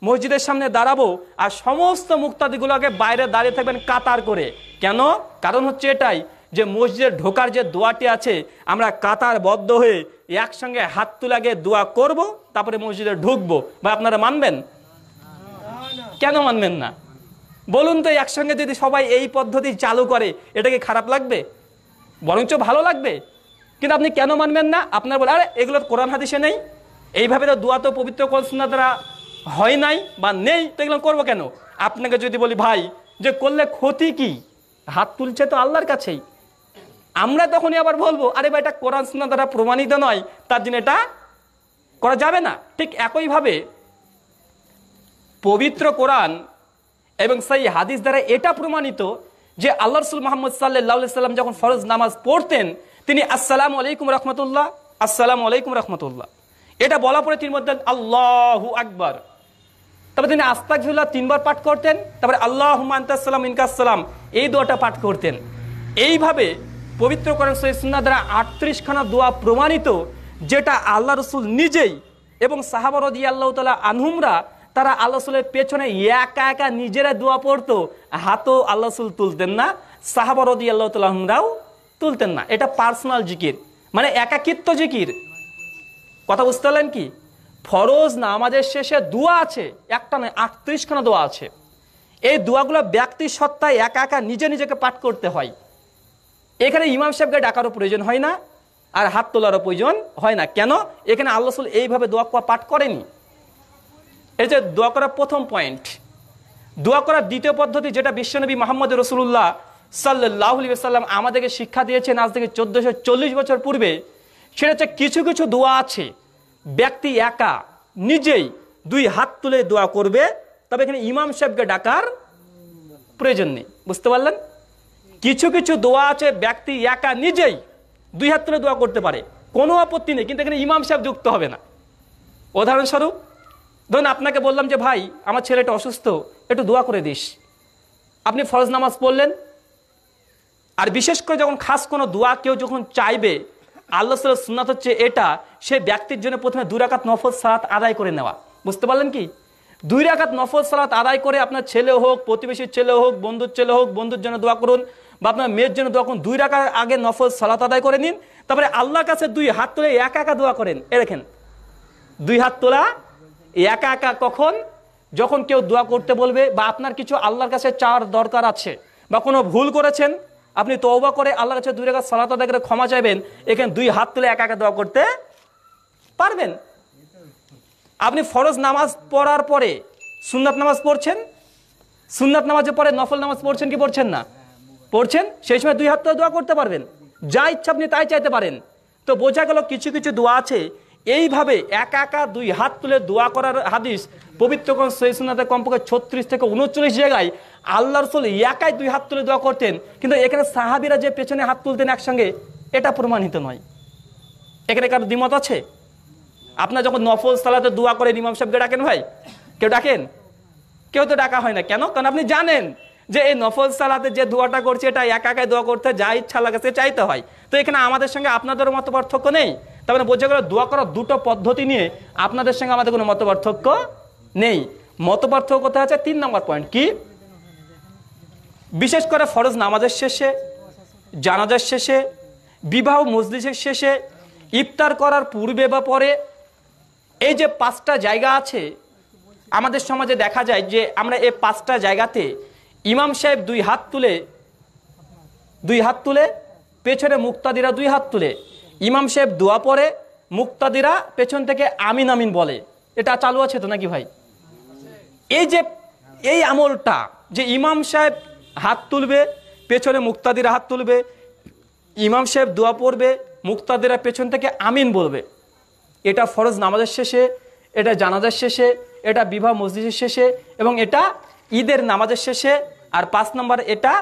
মসজিদের সামনে দাঁড়াবো আর সমস্ত মুক্তাদিগুলোকে বাইরে দাঁড়িয়ে থাকবেন কাতার করে কেন কারণ হচ্ছে এটাই যে মসজিদে ঢোকার যে দোয়াটি আছে আমরা কাতার বদ্ধ হয়ে একসঙ্গে হাত তুলাগে দোয়া করব তারপরে মসজিদে ঢুকবো বা আপনারা মানবেন কেন মানবেন না বলুন তো একসঙ্গে যদি সবাই এই পদ্ধতি চালু করে এটা কি খারাপ লাগবে বরঞ্চ ভালো লাগবে কিন্তু আপনি কেন মানবেন না আপনার বলে আরে এগুলো কোরআন হাদিসে নেই এইভাবে তো দোয়া তো পবিত্র কলসনা দ্বারা হয় নাই বা নেই তো এগুলো করবো কেন আপনাকে যদি বলি ভাই যে করলে ক্ষতি কি হাত তুলছে তো আল্লাহর কাছেই আমরা তখনই আবার বলবো আরে ভাই এটা কোরআন সুন্না দ্বারা প্রমাণিত নয় তার জন্য এটা করা যাবে না ঠিক একইভাবে পবিত্র কোরআন এবং সেই হাদিস দ্বারা এটা প্রমাণিত যে আল্লাহ রসুল মোহাম্মদ সাল্লাহ সাল্লাম যখন ফরজ নামাজ পড়তেন তিনি আসসালাম আলাইকুম রহমতুল্লাহ আসসালাম আলাইকুম রহমতুল্লাহ এটা বলা পরে তিনি বলতেন আল্লাহ আকবর তারপরে তিনি আস্তাকুল্লাহ তিনবার পাঠ করতেন তারপরে আল্লাহ ইনকা ইনকাসাল্লাম এই দোয়াটা পাঠ করতেন এইভাবে পবিত্র করেন সুন্না দ্বারা আটত্রিশখানা দোয়া প্রমাণিত যেটা আল্লাহ রসুল নিজেই এবং সাহাবরদি আল্লাহ তালা আনহুমরা তারা আল্লাহ রসুলের পেছনে একা একা নিজেরা দোয়া পড়তো হাতও আল্লাহ রসুল তুলতেন না সাহাবরদি আল্লাহ আহমরাও তুলতেন না এটা পার্সোনাল জিকির মানে একাকিত্ব জিকির কথা বুঝতে পারলেন কি ফরজ না আমাদের শেষে দোয়া আছে একটা নয় আটত্রিশখানা দোয়া আছে এই দোয়াগুলো ব্যক্তি সত্তায় একা একা নিজে নিজেকে পাঠ করতে হয় এখানে ইমাম সাহেবকে ডাকারও প্রয়োজন হয় না আর হাত তোলারও প্রয়োজন হয় না কেন এখানে আল্লাহ সুল এইভাবে দোয়া কোয়া পাঠ করেনি এই যে দোয়া করার প্রথম পয়েন্ট দোয়া করার দ্বিতীয় পদ্ধতি যেটা বিশ্বনবী মোহাম্মদ রসুল্লাহ সাল্লাহুলি সাল্লাম আমাদেরকে শিক্ষা দিয়েছেন আজ থেকে চোদ্দোশো চল্লিশ বছর পূর্বে সেটা হচ্ছে কিছু কিছু দোয়া আছে ব্যক্তি একা নিজেই দুই হাত তুলে দোয়া করবে তবে এখানে ইমাম সাহেবকে ডাকার প্রয়োজন নেই বুঝতে পারলেন কিছু কিছু দোয়া আছে ব্যক্তি একা নিজেই দুই হাত তুলে দোয়া করতে পারে কোনো আপত্তি নেই কিন্তু এখানে ইমাম সাহেব যুক্ত হবে না উদাহরণস্বরূপ ধরুন আপনাকে বললাম যে ভাই আমার ছেলেটা অসুস্থ একটু দোয়া করে দিস আপনি ফরজ নামাজ পড়লেন আর বিশেষ করে যখন খাস কোনো দোয়া কেউ যখন চাইবে আল্লাহ সাল সুন্নাত হচ্ছে এটা সে ব্যক্তির জন্য প্রথমে দুরাকাত নফল সালাত আদায় করে নেওয়া বুঝতে পারলেন কি দুই রাখাত নফল সালাত আদায় করে আপনার ছেলে হোক প্রতিবেশীর ছেলে হোক বন্ধুর ছেলে হোক বন্ধুর জন্য দোয়া করুন বা আপনার মেয়ের জন্য তখন দুই রাখার আগে নফল সালাত আদায় করে নিন তারপরে আল্লাহর কাছে দুই হাত তুলে একা একা দোয়া করেন এ দেখেন দুই হাত তোলা একা একা কখন যখন কেউ দোয়া করতে বলবে বা আপনার কিছু আল্লাহর কাছে চার দরকার আছে বা কোনো ভুল করেছেন আপনি তৌবা করে আল্লাহর কাছে দুই রেখা সলাত আদায় করে ক্ষমা চাইবেন এখানে দুই হাত তুলে একা একা দোয়া করতে পারবেন আপনি ফরজ নামাজ পড়ার পরে সুন্নাত নামাজ পড়ছেন সুন্নাত নামাজের পরে নফল নামাজ পড়ছেন কি পড়ছেন না পড়ছেন সেই সময় দুই হাত দোয়া করতে পারবেন যা ইচ্ছা আপনি তাই চাইতে পারেন তো বোঝা গেল কিছু কিছু দোয়া আছে এইভাবে একা একা দুই হাত তুলে দোয়া করার হাদিস পবিত্রগণ সৈসনাথের কমপক্ষে ছত্রিশ থেকে উনচল্লিশ জায়গায় আল্লাহ রসুল একাই দুই হাত তুলে দোয়া করতেন কিন্তু এখানে সাহাবিরা যে পেছনে হাত তুলতেন একসঙ্গে এটা প্রমাণিত নয় এখানে কারো দ্বিমত আছে আপনার যখন নফল সালাতে দোয়া করে ইমাম সাহেবকে ডাকেন ভাই কেউ ডাকেন কেউ তো ডাকা হয় না কেন কারণ আপনি জানেন যে এই নফল সালাতে যে দোয়াটা করছে এটা একা একাই দোয়া করতে যা ইচ্ছা লাগে সে চাইতে হয় তো এখানে আমাদের সঙ্গে আপনাদের মত পার্থক্য নেই তার মানে বোঝা গেল দোয়া করার দুটো পদ্ধতি নিয়ে আপনাদের সঙ্গে আমাদের কোনো মত পার্থক্য নেই মত পার্থক্য কোথায় আছে তিন নম্বর পয়েন্ট কি বিশেষ করে ফরজ নামাজের শেষে জানাজার শেষে বিবাহ মজলিসের শেষে ইফতার করার পূর্বে বা পরে এই যে পাঁচটা জায়গা আছে আমাদের সমাজে দেখা যায় যে আমরা এই পাঁচটা জায়গাতে ইমাম সাহেব দুই হাত তুলে দুই হাত তুলে পেছনে মুক্তাদিরা দুই হাত তুলে ইমাম সাহেব দোয়া পরে মুক্তাদিরা পেছন থেকে আমিন আমিন বলে এটা চালু আছে তো নাকি ভাই এই যে এই আমলটা যে ইমাম সাহেব হাত তুলবে পেছনে মুক্তাদিরা হাত তুলবে ইমাম সাহেব দোয়া পড়বে মুক্তাদিরা পেছন থেকে আমিন বলবে এটা ফরজ নামাজের শেষে এটা জানাজার শেষে এটা বিবাহ মসজিদের শেষে এবং এটা ঈদের নামাজের শেষে আর পাঁচ নম্বর এটা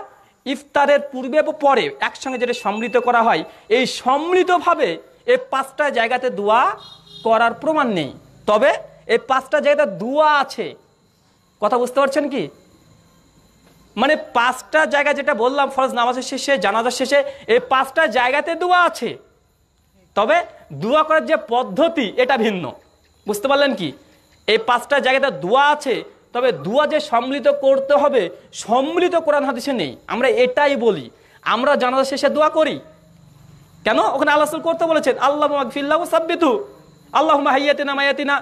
ইফতারের পূর্বে বা পরে একসঙ্গে যেটা সম্মিলিত করা হয় এই সম্মিলিতভাবে এই পাঁচটা জায়গাতে দোয়া করার প্রমাণ নেই তবে এই পাঁচটা জায়গাতে দোয়া আছে কথা বুঝতে পারছেন কি মানে পাঁচটা জায়গা যেটা বললাম ফরজ নামাজের শেষে জানাজার শেষে এই পাঁচটা জায়গাতে দোয়া আছে তবে দোয়া করার যে পদ্ধতি এটা ভিন্ন বুঝতে পারলেন কি এই পাঁচটা জায়গাতে দোয়া আছে তবে দুয়া যে সম্মিলিত করতে হবে সম্মিলিত কোরআন হাদিসে নেই আমরা এটাই বলি আমরা জানাজা শেষে দোয়া করি কেন ওখানে আল্লাহ করতে বলেছেন আল্লাহ মাগফিল্লাহ সাব্বিতু আল্লাহ মাহিয়াতিনা মায়াতিনা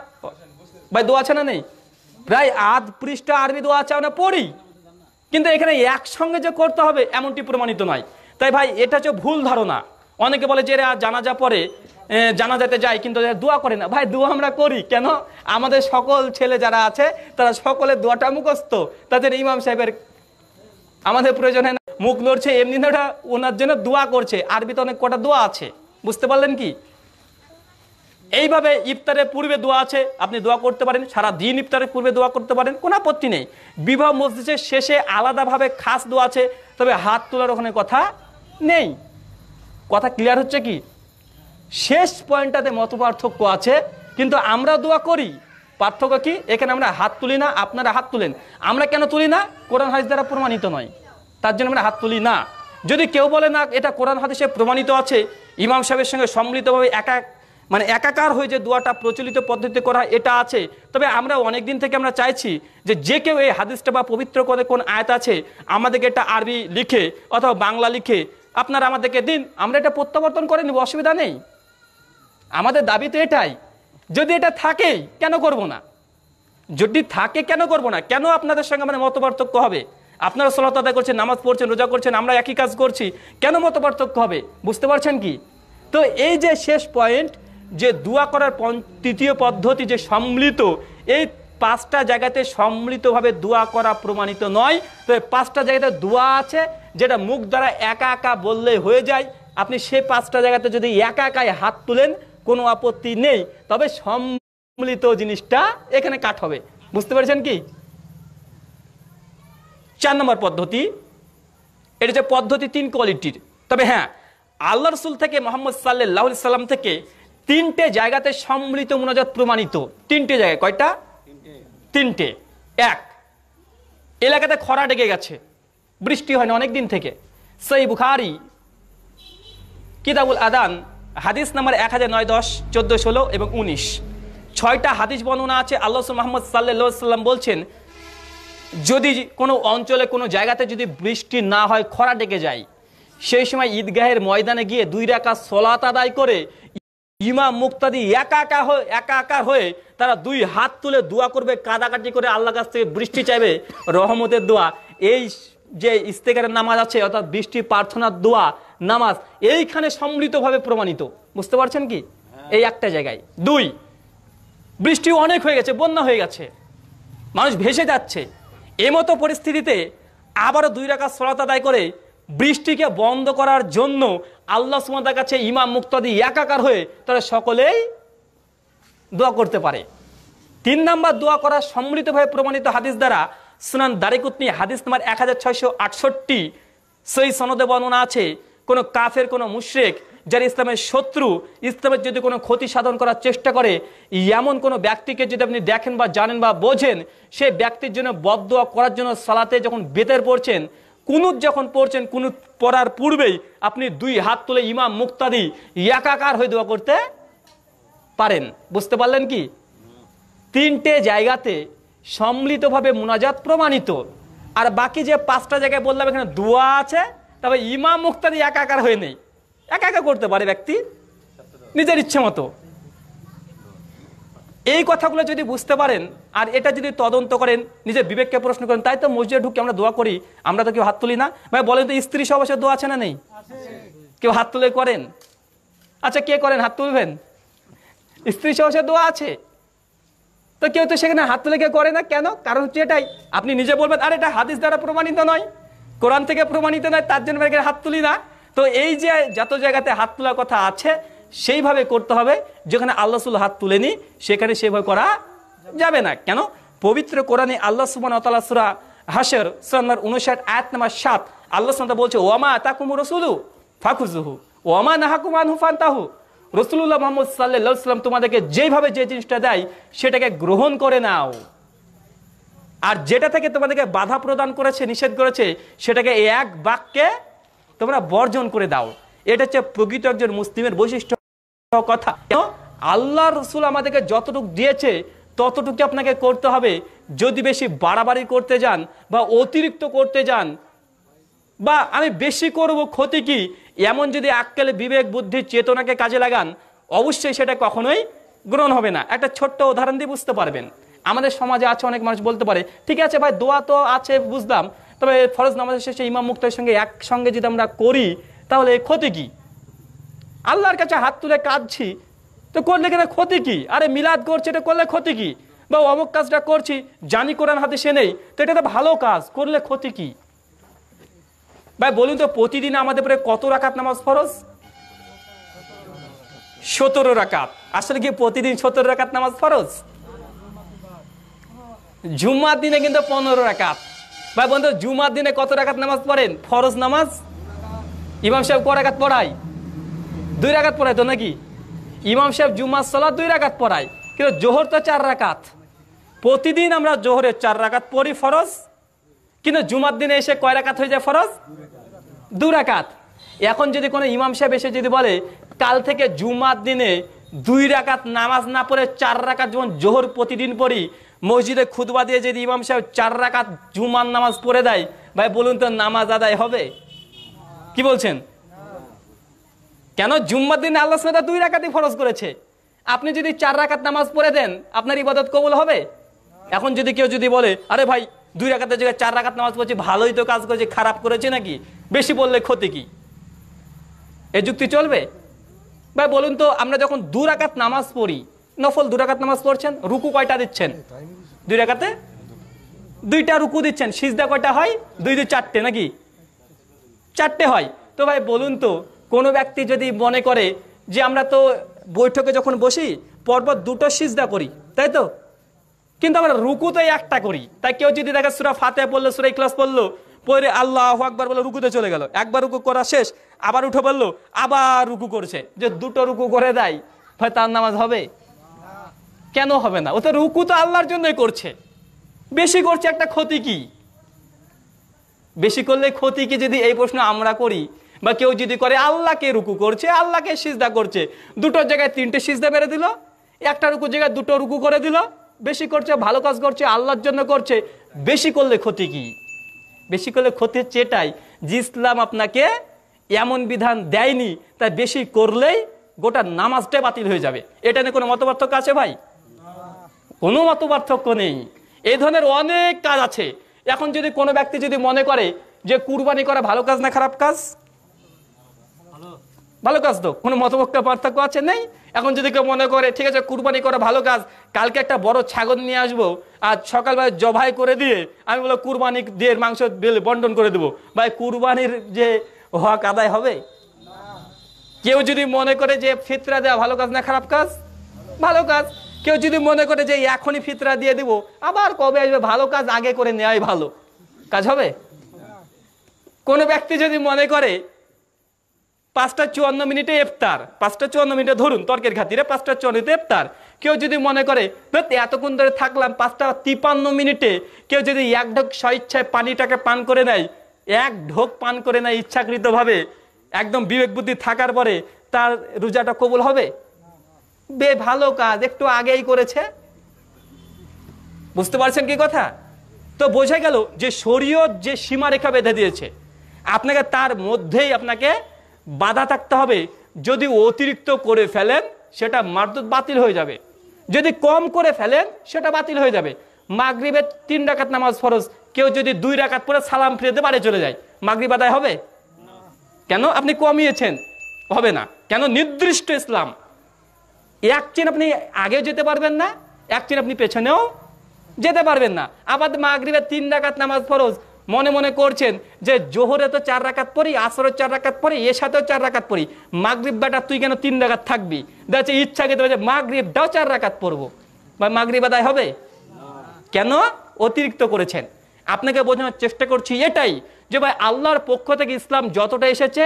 ভাই দোয়া আছে না নেই প্রায় আধ পৃষ্ঠা আরবি দোয়া আছে আমরা পড়ি কিন্তু এখানে একসঙ্গে যে করতে হবে এমনটি প্রমাণিত নয় তাই ভাই এটা হচ্ছে ভুল ধারণা অনেকে বলে যে এরা জানাজা পরে জানা যেতে যায় কিন্তু দোয়া করে না ভাই দোয়া আমরা করি কেন আমাদের সকল ছেলে যারা আছে তারা সকলে দোয়াটা মুখস্থ তাদের ইমাম সাহেবের আমাদের প্রয়োজন হয় না মুখ লড়ছে এমনি ওটা ওনার জন্য দোয়া করছে আরবিতে অনেক কটা দোয়া আছে বুঝতে পারলেন কি এইভাবে ইফতারের পূর্বে দোয়া আছে আপনি দোয়া করতে পারেন সারা দিন ইফতারের পূর্বে দোয়া করতে পারেন কোনো আপত্তি নেই বিবাহ মসজিদের শেষে আলাদাভাবে খাস দোয়া আছে তবে হাত তোলার ওখানে কথা নেই কথা ক্লিয়ার হচ্ছে কি শেষ পয়েন্টটাতে মত পার্থক্য আছে কিন্তু আমরা দোয়া করি পার্থক্য কি এখানে আমরা হাত তুলি না আপনারা হাত তুলেন আমরা কেন তুলি না কোরআন হাদিস দ্বারা প্রমাণিত নয় তার জন্য আমরা হাত তুলি না যদি কেউ বলে না এটা কোরআন হাদিসে প্রমাণিত আছে ইমাম সাহেবের সঙ্গে সম্মিলিতভাবে একা মানে একাকার হয়ে যে দোয়াটা প্রচলিত পদ্ধতিতে করা এটা আছে তবে আমরা অনেক দিন থেকে আমরা চাইছি যে যে কেউ এই হাদিসটা বা পবিত্র করে কোন আয়াত আছে আমাদেরকে এটা আরবি লিখে অথবা বাংলা লিখে আপনারা আমাদেরকে দিন আমরা এটা প্রত্যাবর্তন করে নেব অসুবিধা নেই আমাদের দাবি তো এটাই যদি এটা থাকে কেন করব না যদি থাকে কেন করব না কেন আপনাদের সঙ্গে আমাদের মত পার্থক্য হবে আপনারা সলাত আদায় করছেন নামাজ পড়ছেন রোজা করছেন আমরা একই কাজ করছি কেন মত পার্থক্য হবে বুঝতে পারছেন কি তো এই যে শেষ পয়েন্ট যে দোয়া করার তৃতীয় পদ্ধতি যে সম্মিলিত এই পাঁচটা জায়গাতে সম্মিলিতভাবে দোয়া করা প্রমাণিত নয় তো পাঁচটা জায়গাতে দোয়া আছে যেটা মুখ দ্বারা একা একা বললে হয়ে যায় আপনি সে পাঁচটা জায়গাতে যদি একা একাই হাত তুলেন কোনো আপত্তি নেই তবে সম্মিলিত জিনিসটা এখানে কাট হবে বুঝতে পেরেছেন কি চার নম্বর পদ্ধতি এটা হচ্ছে পদ্ধতি তিন কোয়ালিটির তবে হ্যাঁ আল্লাহ রসুল থেকে মোহাম্মদ সাল্লাহ সাল্লাম থেকে তিনটে জায়গাতে সম্মিলিত মোনাজাত প্রমাণিত তিনটে জায়গায় কয়টা তিনটে এক এলাকাতে খরা ডেকে গেছে বৃষ্টি হয় না অনেক দিন থেকে সেই বুখারি কিতাবুল আদান হাদিস নাম্বার এক হাজার নয় দশ চোদ্দো ষোলো এবং উনিশ ছয়টা হাদিস বর্ণনা আছে আল্লাহ মোহাম্মদ সাল্লা সাল্লাম বলছেন যদি কোনো অঞ্চলে কোনো জায়গাতে যদি বৃষ্টি না হয় খরা ডেকে যায় সেই সময় ঈদগাহের ময়দানে গিয়ে দুই রাখা সলাত আদায় করে ইমা মুক্তাদি একা হয়ে একা একা হয়ে তারা দুই হাত তুলে দোয়া করবে কাদাকাটি করে আল্লাহ কাছ থেকে বৃষ্টি চাইবে রহমতের দোয়া এই যে ইস্তেকারের নামাজ আছে অর্থাৎ বৃষ্টি প্রার্থনা দোয়া নামাজ এইখানে সম্মিলিতভাবে প্রমাণিত বুঝতে পারছেন কি এই একটা জায়গায় দুই বৃষ্টি অনেক হয়ে গেছে বন্যা হয়ে গেছে মানুষ ভেসে যাচ্ছে এমতো পরিস্থিতিতে আবারও দুই রাখা সরাত আদায় করে বৃষ্টিকে বন্ধ করার জন্য আল্লাহ সুমাদার কাছে ইমাম মুক্তাদি একাকার হয়ে তারা সকলেই দোয়া করতে পারে তিন নাম্বার দোয়া করা সম্মিলিতভাবে প্রমাণিত হাদিস দ্বারা সুনান দারিকুতনি হাদিস নাম্বার এক হাজার ছয়শো আটষট্টি সেই সনদে বর্ণনা আছে কোনো কাফের কোনো মুশ্রেক যারা ইসলামের শত্রু ইসলামের যদি কোনো ক্ষতি সাধন করার চেষ্টা করে এমন কোনো ব্যক্তিকে যদি আপনি দেখেন বা জানেন বা বোঝেন সেই ব্যক্তির জন্য বদয়া করার জন্য সালাতে যখন বেতের পড়ছেন কুনুত যখন পড়ছেন কুনুত পড়ার পূর্বেই আপনি দুই হাত তুলে ইমাম মুক্তাদি একাকার হয়ে দোয়া করতে পারেন বুঝতে পারলেন কি তিনটে জায়গাতে সম্মিলিতভাবে মোনাজাত প্রমাণিত আর বাকি যে পাঁচটা জায়গায় বললাম এখানে দোয়া আছে তবে ইমাম মুক্তাদি একাকার হয়ে নেই একা একা করতে পারে ব্যক্তি নিজের ইচ্ছে মতো এই কথাগুলো যদি বুঝতে পারেন আর এটা যদি তদন্ত করেন নিজের বিবেককে প্রশ্ন করেন তাই তো মসজিদে ঢুকে আমরা দোয়া করি আমরা তো কেউ হাত তুলি না ভাই বলেন তো স্ত্রী সব দোয়া আছে না নেই কেউ হাত তুলে করেন আচ্ছা কে করেন হাত তুলবেন স্ত্রী সহসের দোয়া আছে তো কেউ তো সেখানে হাত তুলে করে না কেন কারণ হচ্ছে এটাই আপনি নিজে বলবেন আর এটা হাদিস দ্বারা প্রমাণিত নয় কোরআন থেকে প্রমাণিত নয় তার জন্য এখানে হাত তুলি না তো এই যে যত জায়গাতে হাত তোলার কথা আছে সেইভাবে করতে হবে যেখানে আল্লাহ সুল হাত তুলেনি সেখানে সেভাবে করা যাবে না কেন পবিত্র কোরআনে আল্লাহ সুবান অতালাসুরা হাসের সন্ন্যার উনষাট আয়াত নাম্বার সাত আল্লাহ সুমতা বলছে ওয়ামা তাকুমু রসুলু ফাকুজুহু ওয়ামা নাহাকুমান তাহু রসুল্লাহ মোহাম্মদ সাল্লাহাম তোমাদেরকে যেভাবে যে জিনিসটা দেয় সেটাকে গ্রহণ করে নাও আর যেটা থেকে তোমাদেরকে বাধা প্রদান করেছে নিষেধ করেছে সেটাকে এক বাক্যে তোমরা বর্জন করে দাও এটা হচ্ছে প্রকৃত একজন মুসলিমের বৈশিষ্ট্য কথা আল্লাহ রসুল আমাদেরকে যতটুকু দিয়েছে ততটুকু আপনাকে করতে হবে যদি বেশি বাড়াবাড়ি করতে যান বা অতিরিক্ত করতে যান বা আমি বেশি করব ক্ষতি কি এমন যদি আককালে বিবেক বুদ্ধি চেতনাকে কাজে লাগান অবশ্যই সেটা কখনোই গ্রহণ হবে না একটা ছোট্ট উদাহরণ দিয়ে বুঝতে পারবেন আমাদের সমাজে আছে অনেক মানুষ বলতে পারে ঠিক আছে ভাই দোয়া তো আছে বুঝলাম তবে ফরজ নামাজের শেষে ইমাম মুক্তের সঙ্গে একসঙ্গে যদি আমরা করি তাহলে ক্ষতি কি আল্লাহর কাছে হাত তুলে কাঁদছি তো করলে কেন ক্ষতি কি আরে মিলাদ করছে এটা করলে ক্ষতি কি বা অমুক কাজটা করছি জানি কোরআন হাতে সে নেই তো এটা তো ভালো কাজ করলে ক্ষতি কী ভাই বলুন তো প্রতিদিন আমাদের পরে কত রাকাত নামাজ ফরজ সতেরো রাকাত আসলে কি প্রতিদিন সতেরো রাকাত নামাজ ফরজ জুম্মার দিনে কিন্তু পনেরো রাকাত ভাই বন্ধু জুমার দিনে কত রাকাত নামাজ পড়েন ফরজ নামাজ ইমাম সাহেব ক রাকাত পড়ায় দুই রাকাত পড়াই তো নাকি ইমাম সাহেব জুমার সলা দুই রাকাত পড়ায় কিন্তু জোহর তো চার রাকাত প্রতিদিন আমরা জোহরের চার রাকাত পড়ি ফরজ কিন্তু জুমার দিনে এসে কয় রাকাত হয়ে যায় ফরজ দু রাকাত এখন যদি কোনো ইমাম সাহেব এসে যদি বলে কাল থেকে জুমার দিনে দুই রাকাত নামাজ না পড়ে চার রাকাত যেমন জোহর প্রতিদিন পড়ি মসজিদে খুদবা দিয়ে যদি ইমাম সাহেব চার রাকাত জুমার নামাজ পড়ে দেয় ভাই বলুন তো নামাজ আদায় হবে কি বলছেন কেন জুম্মার দিনে আল্লাহ সাহেব দুই রাকাতই ফরজ করেছে আপনি যদি চার রাকাত নামাজ পড়ে দেন আপনার ইবাদত কবুল হবে এখন যদি কেউ যদি বলে আরে ভাই দুই রাখাতের জায়গায় চার রাখাত নামাজ পড়ছি ভালোই তো কাজ করেছি খারাপ করেছি নাকি বেশি বললে ক্ষতি কি এ যুক্তি চলবে ভাই বলুন তো আমরা যখন দু রাখাত নামাজ পড়ি নফল দু রাখাত নামাজ পড়ছেন রুকু কয়টা দিচ্ছেন দুই রাখাতে দুইটা রুকু দিচ্ছেন সিজদা কয়টা হয় দুই দুই চারটে নাকি চারটে হয় তো ভাই বলুন তো কোনো ব্যক্তি যদি মনে করে যে আমরা তো বৈঠকে যখন বসি পরপর দুটো সিজদা করি তাই তো কিন্তু আমরা রুকুতে একটা করি তাই কেউ যদি দেখা সুরা ফাতে পড়লো সুরা ইকলাস পড়লো পরে আল্লাহ আকবার বলে রুকুতে চলে গেল একবার রুকু করা শেষ আবার উঠে বললো আবার রুকু করছে যে দুটো রুকু করে দেয় ভাই তার নামাজ হবে কেন হবে না ও তো রুকু তো আল্লাহর জন্যই করছে বেশি করছে একটা ক্ষতি কি বেশি করলে ক্ষতি কি যদি এই প্রশ্ন আমরা করি বা কেউ যদি করে আল্লাহকে রুকু করছে আল্লাহকে সিজদা করছে দুটো জায়গায় তিনটে সিজদা বেড়ে দিল একটা রুকু জায়গায় দুটো রুকু করে দিল বেশি করছে ভালো কাজ করছে আল্লাহর জন্য করছে বেশি করলে ক্ষতি কি বেশি করলে ক্ষতি হচ্ছে এটাই যে ইসলাম আপনাকে এমন বিধান দেয়নি তাই বেশি করলেই গোটা নামাজটাই বাতিল হয়ে যাবে এটা নিয়ে কোনো পার্থক্য আছে ভাই কোনো পার্থক্য নেই এই ধরনের অনেক কাজ আছে এখন যদি কোনো ব্যক্তি যদি মনে করে যে কুরবানি করা ভালো কাজ না খারাপ কাজ ভালো কাজ তো কোনো মতপক্ষ পার্থক্য আছে নেই এখন যদি কেউ মনে করে ঠিক আছে কুরবানি করা ভালো কাজ কালকে একটা বড় ছাগল নিয়ে আসবো আর সকালবেলা জবাই করে দিয়ে আমি বলো কুরবানি দিয়ে মাংস বন্টন করে দেবো ভাই কুরবানির যে হক আদায় হবে কেউ যদি মনে করে যে ফিতরা দেওয়া ভালো কাজ না খারাপ কাজ ভালো কাজ কেউ যদি মনে করে যে এখনই ফিতরা দিয়ে দিব আবার কবে আসবে ভালো কাজ আগে করে নেওয়াই ভালো কাজ হবে কোনো ব্যক্তি যদি মনে করে পাঁচটা চুয়ান্ন মিনিটে এফতার পাঁচটা চুয়ান্ন মিনিটে ধরুন তর্কের খাতিরে পাঁচটা মিনিটে এফতার কেউ যদি মনে করে এতক্ষণ ধরে থাকলাম পাঁচটা তিপান্ন মিনিটে কেউ যদি এক ঢোক স্বইচ্ছায় পানিটাকে পান করে নেয় এক ঢোক পান করে নেয় ইচ্ছাকৃতভাবে একদম বিবেক বুদ্ধি থাকার পরে তার রোজাটা কবুল হবে বে ভালো কাজ একটু আগেই করেছে বুঝতে পারছেন কি কথা তো বোঝা গেল যে শরীয়ত যে সীমারেখা বেঁধে দিয়েছে আপনাকে তার মধ্যেই আপনাকে বাধা থাকতে হবে যদি অতিরিক্ত করে ফেলেন সেটা মারদুত বাতিল হয়ে যাবে যদি কম করে ফেলেন সেটা বাতিল হয়ে যাবে মাগরিবের তিন ডাকাত নামাজ ফরজ কেউ যদি দুই ডাকাত পরে সালাম ফিরেতে বাড়ি চলে যায় মাগরীব আদায় হবে কেন আপনি কমিয়েছেন হবে না কেন নির্দিষ্ট ইসলাম এক চিন আপনি আগে যেতে পারবেন না এক চিন আপনি পেছনেও যেতে পারবেন না আবার মাগরিবের তিন ডাকাত নামাজ ফরজ মনে মনে করছেন যে জোহরে তো চার রাকাত পড়ি আসরে চার রাকাত পড়ি এর সাথেও চার রাকাত পড়ি মাগরীব বেটা তুই কেন তিন রাকাত থাকবি দেখছে ইচ্ছা কিন্তু মাগরীব দাও চার রাকাত পড়বো বা মাগরীব আদায় হবে কেন অতিরিক্ত করেছেন আপনাকে বোঝানোর চেষ্টা করছি এটাই যে ভাই আল্লাহর পক্ষ থেকে ইসলাম যতটা এসেছে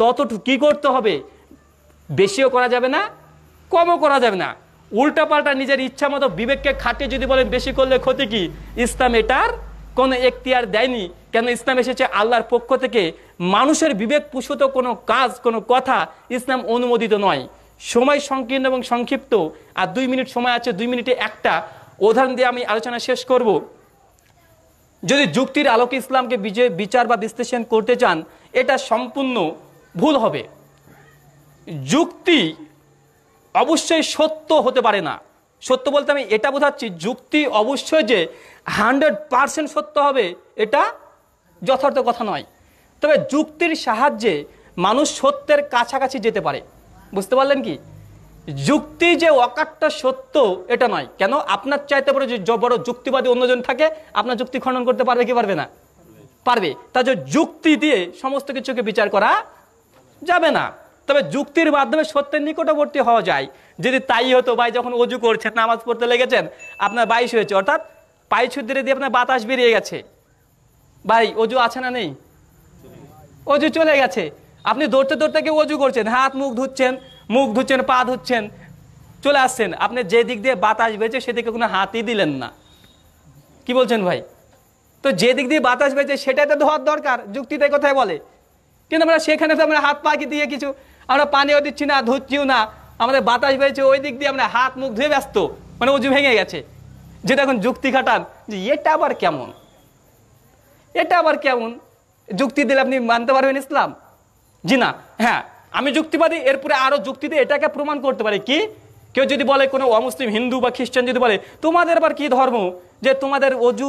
ততটুকু কি করতে হবে বেশিও করা যাবে না কমও করা যাবে না পাল্টা নিজের ইচ্ছা মতো বিবেককে খাটিয়ে যদি বলেন বেশি করলে ক্ষতি কি ইসলাম এটার কোনো এখতিয়ার দেয়নি কেন ইসলাম এসেছে আল্লাহর পক্ষ থেকে মানুষের বিবেক পুষত কোনো কাজ কোনো কথা ইসলাম অনুমোদিত নয় সময় সংকীর্ণ এবং সংক্ষিপ্ত আর দুই মিনিট সময় আছে দুই মিনিটে একটা উদাহরণ দিয়ে আমি আলোচনা শেষ করব যদি যুক্তির আলোকে ইসলামকে বিজয় বিচার বা বিশ্লেষণ করতে চান এটা সম্পূর্ণ ভুল হবে যুক্তি অবশ্যই সত্য হতে পারে না সত্য বলতে আমি এটা বোঝাচ্ছি যুক্তি অবশ্যই যে হান্ড্রেড পারসেন্ট সত্য হবে এটা যথার্থ কথা নয় তবে যুক্তির সাহায্যে মানুষ সত্যের কাছাকাছি যেতে পারে বুঝতে পারলেন কি যুক্তি যে অকাট্টা সত্য এটা নয় কেন আপনার চাইতে পারে যে বড় যুক্তিবাদী অন্যজন থাকে আপনার যুক্তি খণ্ডন করতে পারবে কি পারবে না পারবে তা যে যুক্তি দিয়ে সমস্ত কিছুকে বিচার করা যাবে না তবে যুক্তির মাধ্যমে সত্যের নিকটবর্তী হওয়া যায় যদি তাই হতো ভাই যখন অজু করছেন নামাজ পড়তে লেগেছেন আপনার বাইশ হয়েছে অর্থাৎ পাইছুদ্দিরে দিয়ে আপনার বাতাস বেরিয়ে গেছে ভাই অজু আছে না নেই অজু চলে গেছে আপনি দৌড়তে দৌড়তে কেউ অজু করছেন হাত মুখ ধুচ্ছেন মুখ ধুচ্ছেন পা ধুচ্ছেন চলে আসছেন আপনি যে দিক দিয়ে বাতাস বেছে সেদিকে কোনো হাতই দিলেন না কি বলছেন ভাই তো যে দিক দিয়ে বাতাস বেছে তো ধোয়ার দরকার যুক্তিতে কথায় বলে কিন্তু আমরা সেখানে তো আমরা হাত পাকি দিয়ে কিছু আমরা পানিও দিচ্ছি না ধুচ্ছিও না আমাদের বাতাস বেড়েছে ওই দিক দিয়ে আমরা হাত মুখ ধুয়ে ব্যস্ত মানে উজু ভেঙে গেছে যেটা এখন যুক্তি খাটান যে এটা আবার কেমন এটা আবার কেমন যুক্তি দিলে আপনি মানতে পারবেন ইসলাম জি না হ্যাঁ আমি যুক্তিবাদী এরপরে আরও দিয়ে এটাকে প্রমাণ করতে পারি কি কেউ যদি বলে কোনো অমুসলিম হিন্দু বা খ্রিস্টান যদি বলে তোমাদের আবার কি ধর্ম যে তোমাদের অজু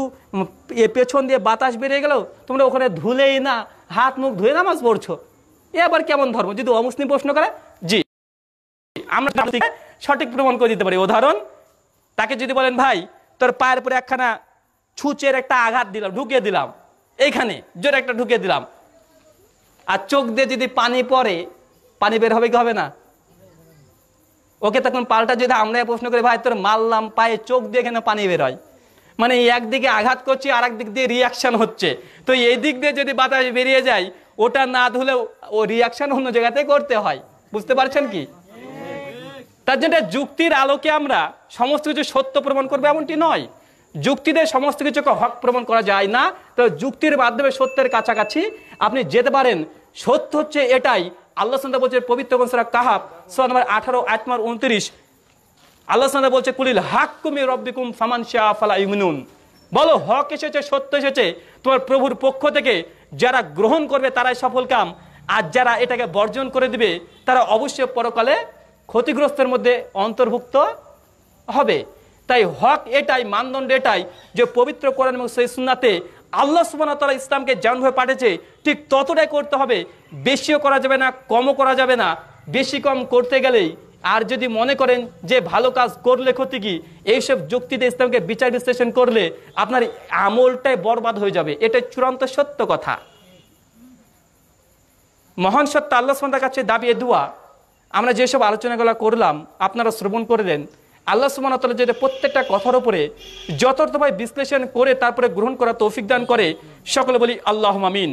পেছন দিয়ে বাতাস বেরিয়ে গেল তোমরা ওখানে ধুলেই না হাত মুখ ধুয়ে নামাজ পড়ছো এ আবার কেমন ধর্ম যদি অমুসলিম প্রশ্ন করে জি আমরা সঠিক প্রমাণ করে দিতে পারি উদাহরণ তাকে যদি বলেন ভাই তোর পায়ের পরে একখানা ছুচের একটা আঘাত দিলাম ঢুকিয়ে দিলাম এইখানে জোরে একটা ঢুকিয়ে দিলাম আর চোখ দিয়ে যদি পানি পড়ে পানি বের হবে কি হবে না ওকে তখন পাল্টা যদি আমরা প্রশ্ন করি ভাই তোর মারলাম পায়ে চোখ দিয়ে কেন পানি বের হয় মানে একদিকে আঘাত করছি আর দিক দিয়ে রিয়াকশন হচ্ছে তো এই দিক দিয়ে যদি বাতাস বেরিয়ে যায় ওটা না ধুলে ও রিয়াকশান অন্য জায়গাতে করতে হয় বুঝতে পারছেন কি তার জন্য যুক্তির আলোকে আমরা সমস্ত কিছু সত্য প্রমাণ করবো এমনটি নয় যুক্তিতে সমস্ত কিছুকে হক প্রমাণ করা যায় না তো যুক্তির মাধ্যমে সত্যের কাছাকাছি আপনি যেতে পারেন সত্য হচ্ছে এটাই আল্লাহ সন্দা বলছে পবিত্র কনসরা কাহাব সো আঠারো আট উনত্রিশ আল্লাহ সন্দা বলছে কুলিল হাক্কুমি রব্বিকুম ফামান শাহ ফালা ইমনুন বলো হক এসেছে সত্য এসেছে তোমার প্রভুর পক্ষ থেকে যারা গ্রহণ করবে তারাই সফল কাম আর যারা এটাকে বর্জন করে দিবে তারা অবশ্যই পরকালে ক্ষতিগ্রস্তের মধ্যে অন্তর্ভুক্ত হবে তাই হক এটাই মানদণ্ড এটাই যে পবিত্র কোরআন এবং সেই সুন্নাতে আল্লাহ সুবাহতলা ইসলামকে যেমনভাবে পাঠিয়েছে ঠিক ততটাই করতে হবে বেশিও করা যাবে না কমও করা যাবে না বেশি কম করতে গেলেই আর যদি মনে করেন যে ভালো কাজ করলে ক্ষতি কি এইসব যুক্তিতে ইসলামকে বিচার বিশ্লেষণ করলে আপনার আমলটাই বরবাদ হয়ে যাবে এটা চূড়ান্ত সত্য কথা মহান সত্য আল্লাহ সুমতার কাছে এ দোয়া আমরা যেসব আলোচনাগুলো করলাম আপনারা শ্রবণ করলেন আল্লাহ সুমানতলা যদি প্রত্যেকটা কথার উপরে যথার্থভাবে বিশ্লেষণ করে তারপরে গ্রহণ করা তৌফিক দান করে সকলে বলি আল্লাহ মামিন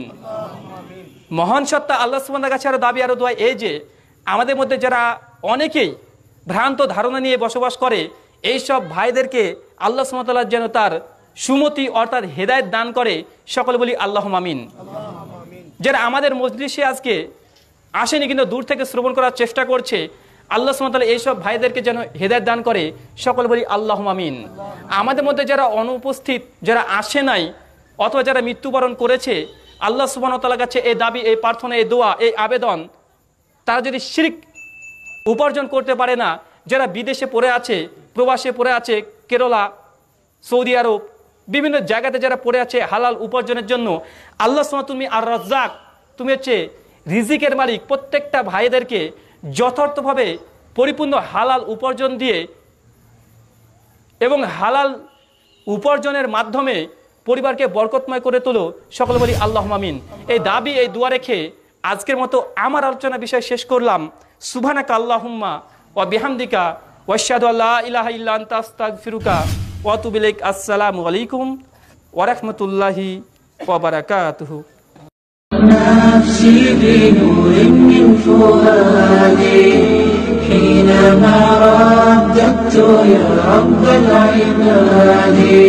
মহান সত্তা আল্লাহ সুমানের কাছে আরো দাবি আরো দোয়া এই যে আমাদের মধ্যে যারা অনেকেই ভ্রান্ত ধারণা নিয়ে বসবাস করে এই সব ভাইদেরকে আল্লাহ সুমতাল্লাহ যেন তার সুমতি অর্থাৎ হেদায়ত দান করে সকল বলি আল্লাহ মামিন যারা আমাদের মজলিসে আজকে আসেনি কিন্তু দূর থেকে শ্রবণ করার চেষ্টা করছে আল্লাহ সুমতাল্লাহ এইসব ভাইদেরকে যেন হেদায়ত দান করে সকল বলি আল্লাহ মামিন আমাদের মধ্যে যারা অনুপস্থিত যারা আসে নাই অথবা যারা মৃত্যুবরণ করেছে আল্লাহ সুবাহতাল্লাহ কাছে এই দাবি এই প্রার্থনা এই দোয়া এই আবেদন তারা যদি শিরিক উপার্জন করতে পারে না যারা বিদেশে পড়ে আছে প্রবাসে পড়ে আছে কেরলা সৌদি আরব বিভিন্ন জায়গাতে যারা পড়ে আছে হালাল উপার্জনের জন্য আল্লাহ সোনা তুমি আর রজাক তুমি হচ্ছে রিজিকের মালিক প্রত্যেকটা ভাইদেরকে যথার্থভাবে পরিপূর্ণ হালাল উপার্জন দিয়ে এবং হালাল উপার্জনের মাধ্যমে পরিবারকে বরকতময় করে তোলো সকলে বলি আল্লাহ মামিন এই দাবি এই দুয়া রেখে আজকের মতো আমার আলোচনা বিষয় শেষ করলাম সুভানা কাল্লাহুম্মা ও বিহামদিকা ওয়াশাদু আল্লাহ ইলাহ ইল্লা আস্তাগ ফিরুকা ওয়াতুবিলাইক আসসালামু আলাইকুম ওরহমতুল্লাহি ওবরাকাতহ نفسي بنور من فؤادي حينما رددت يا رب العبادي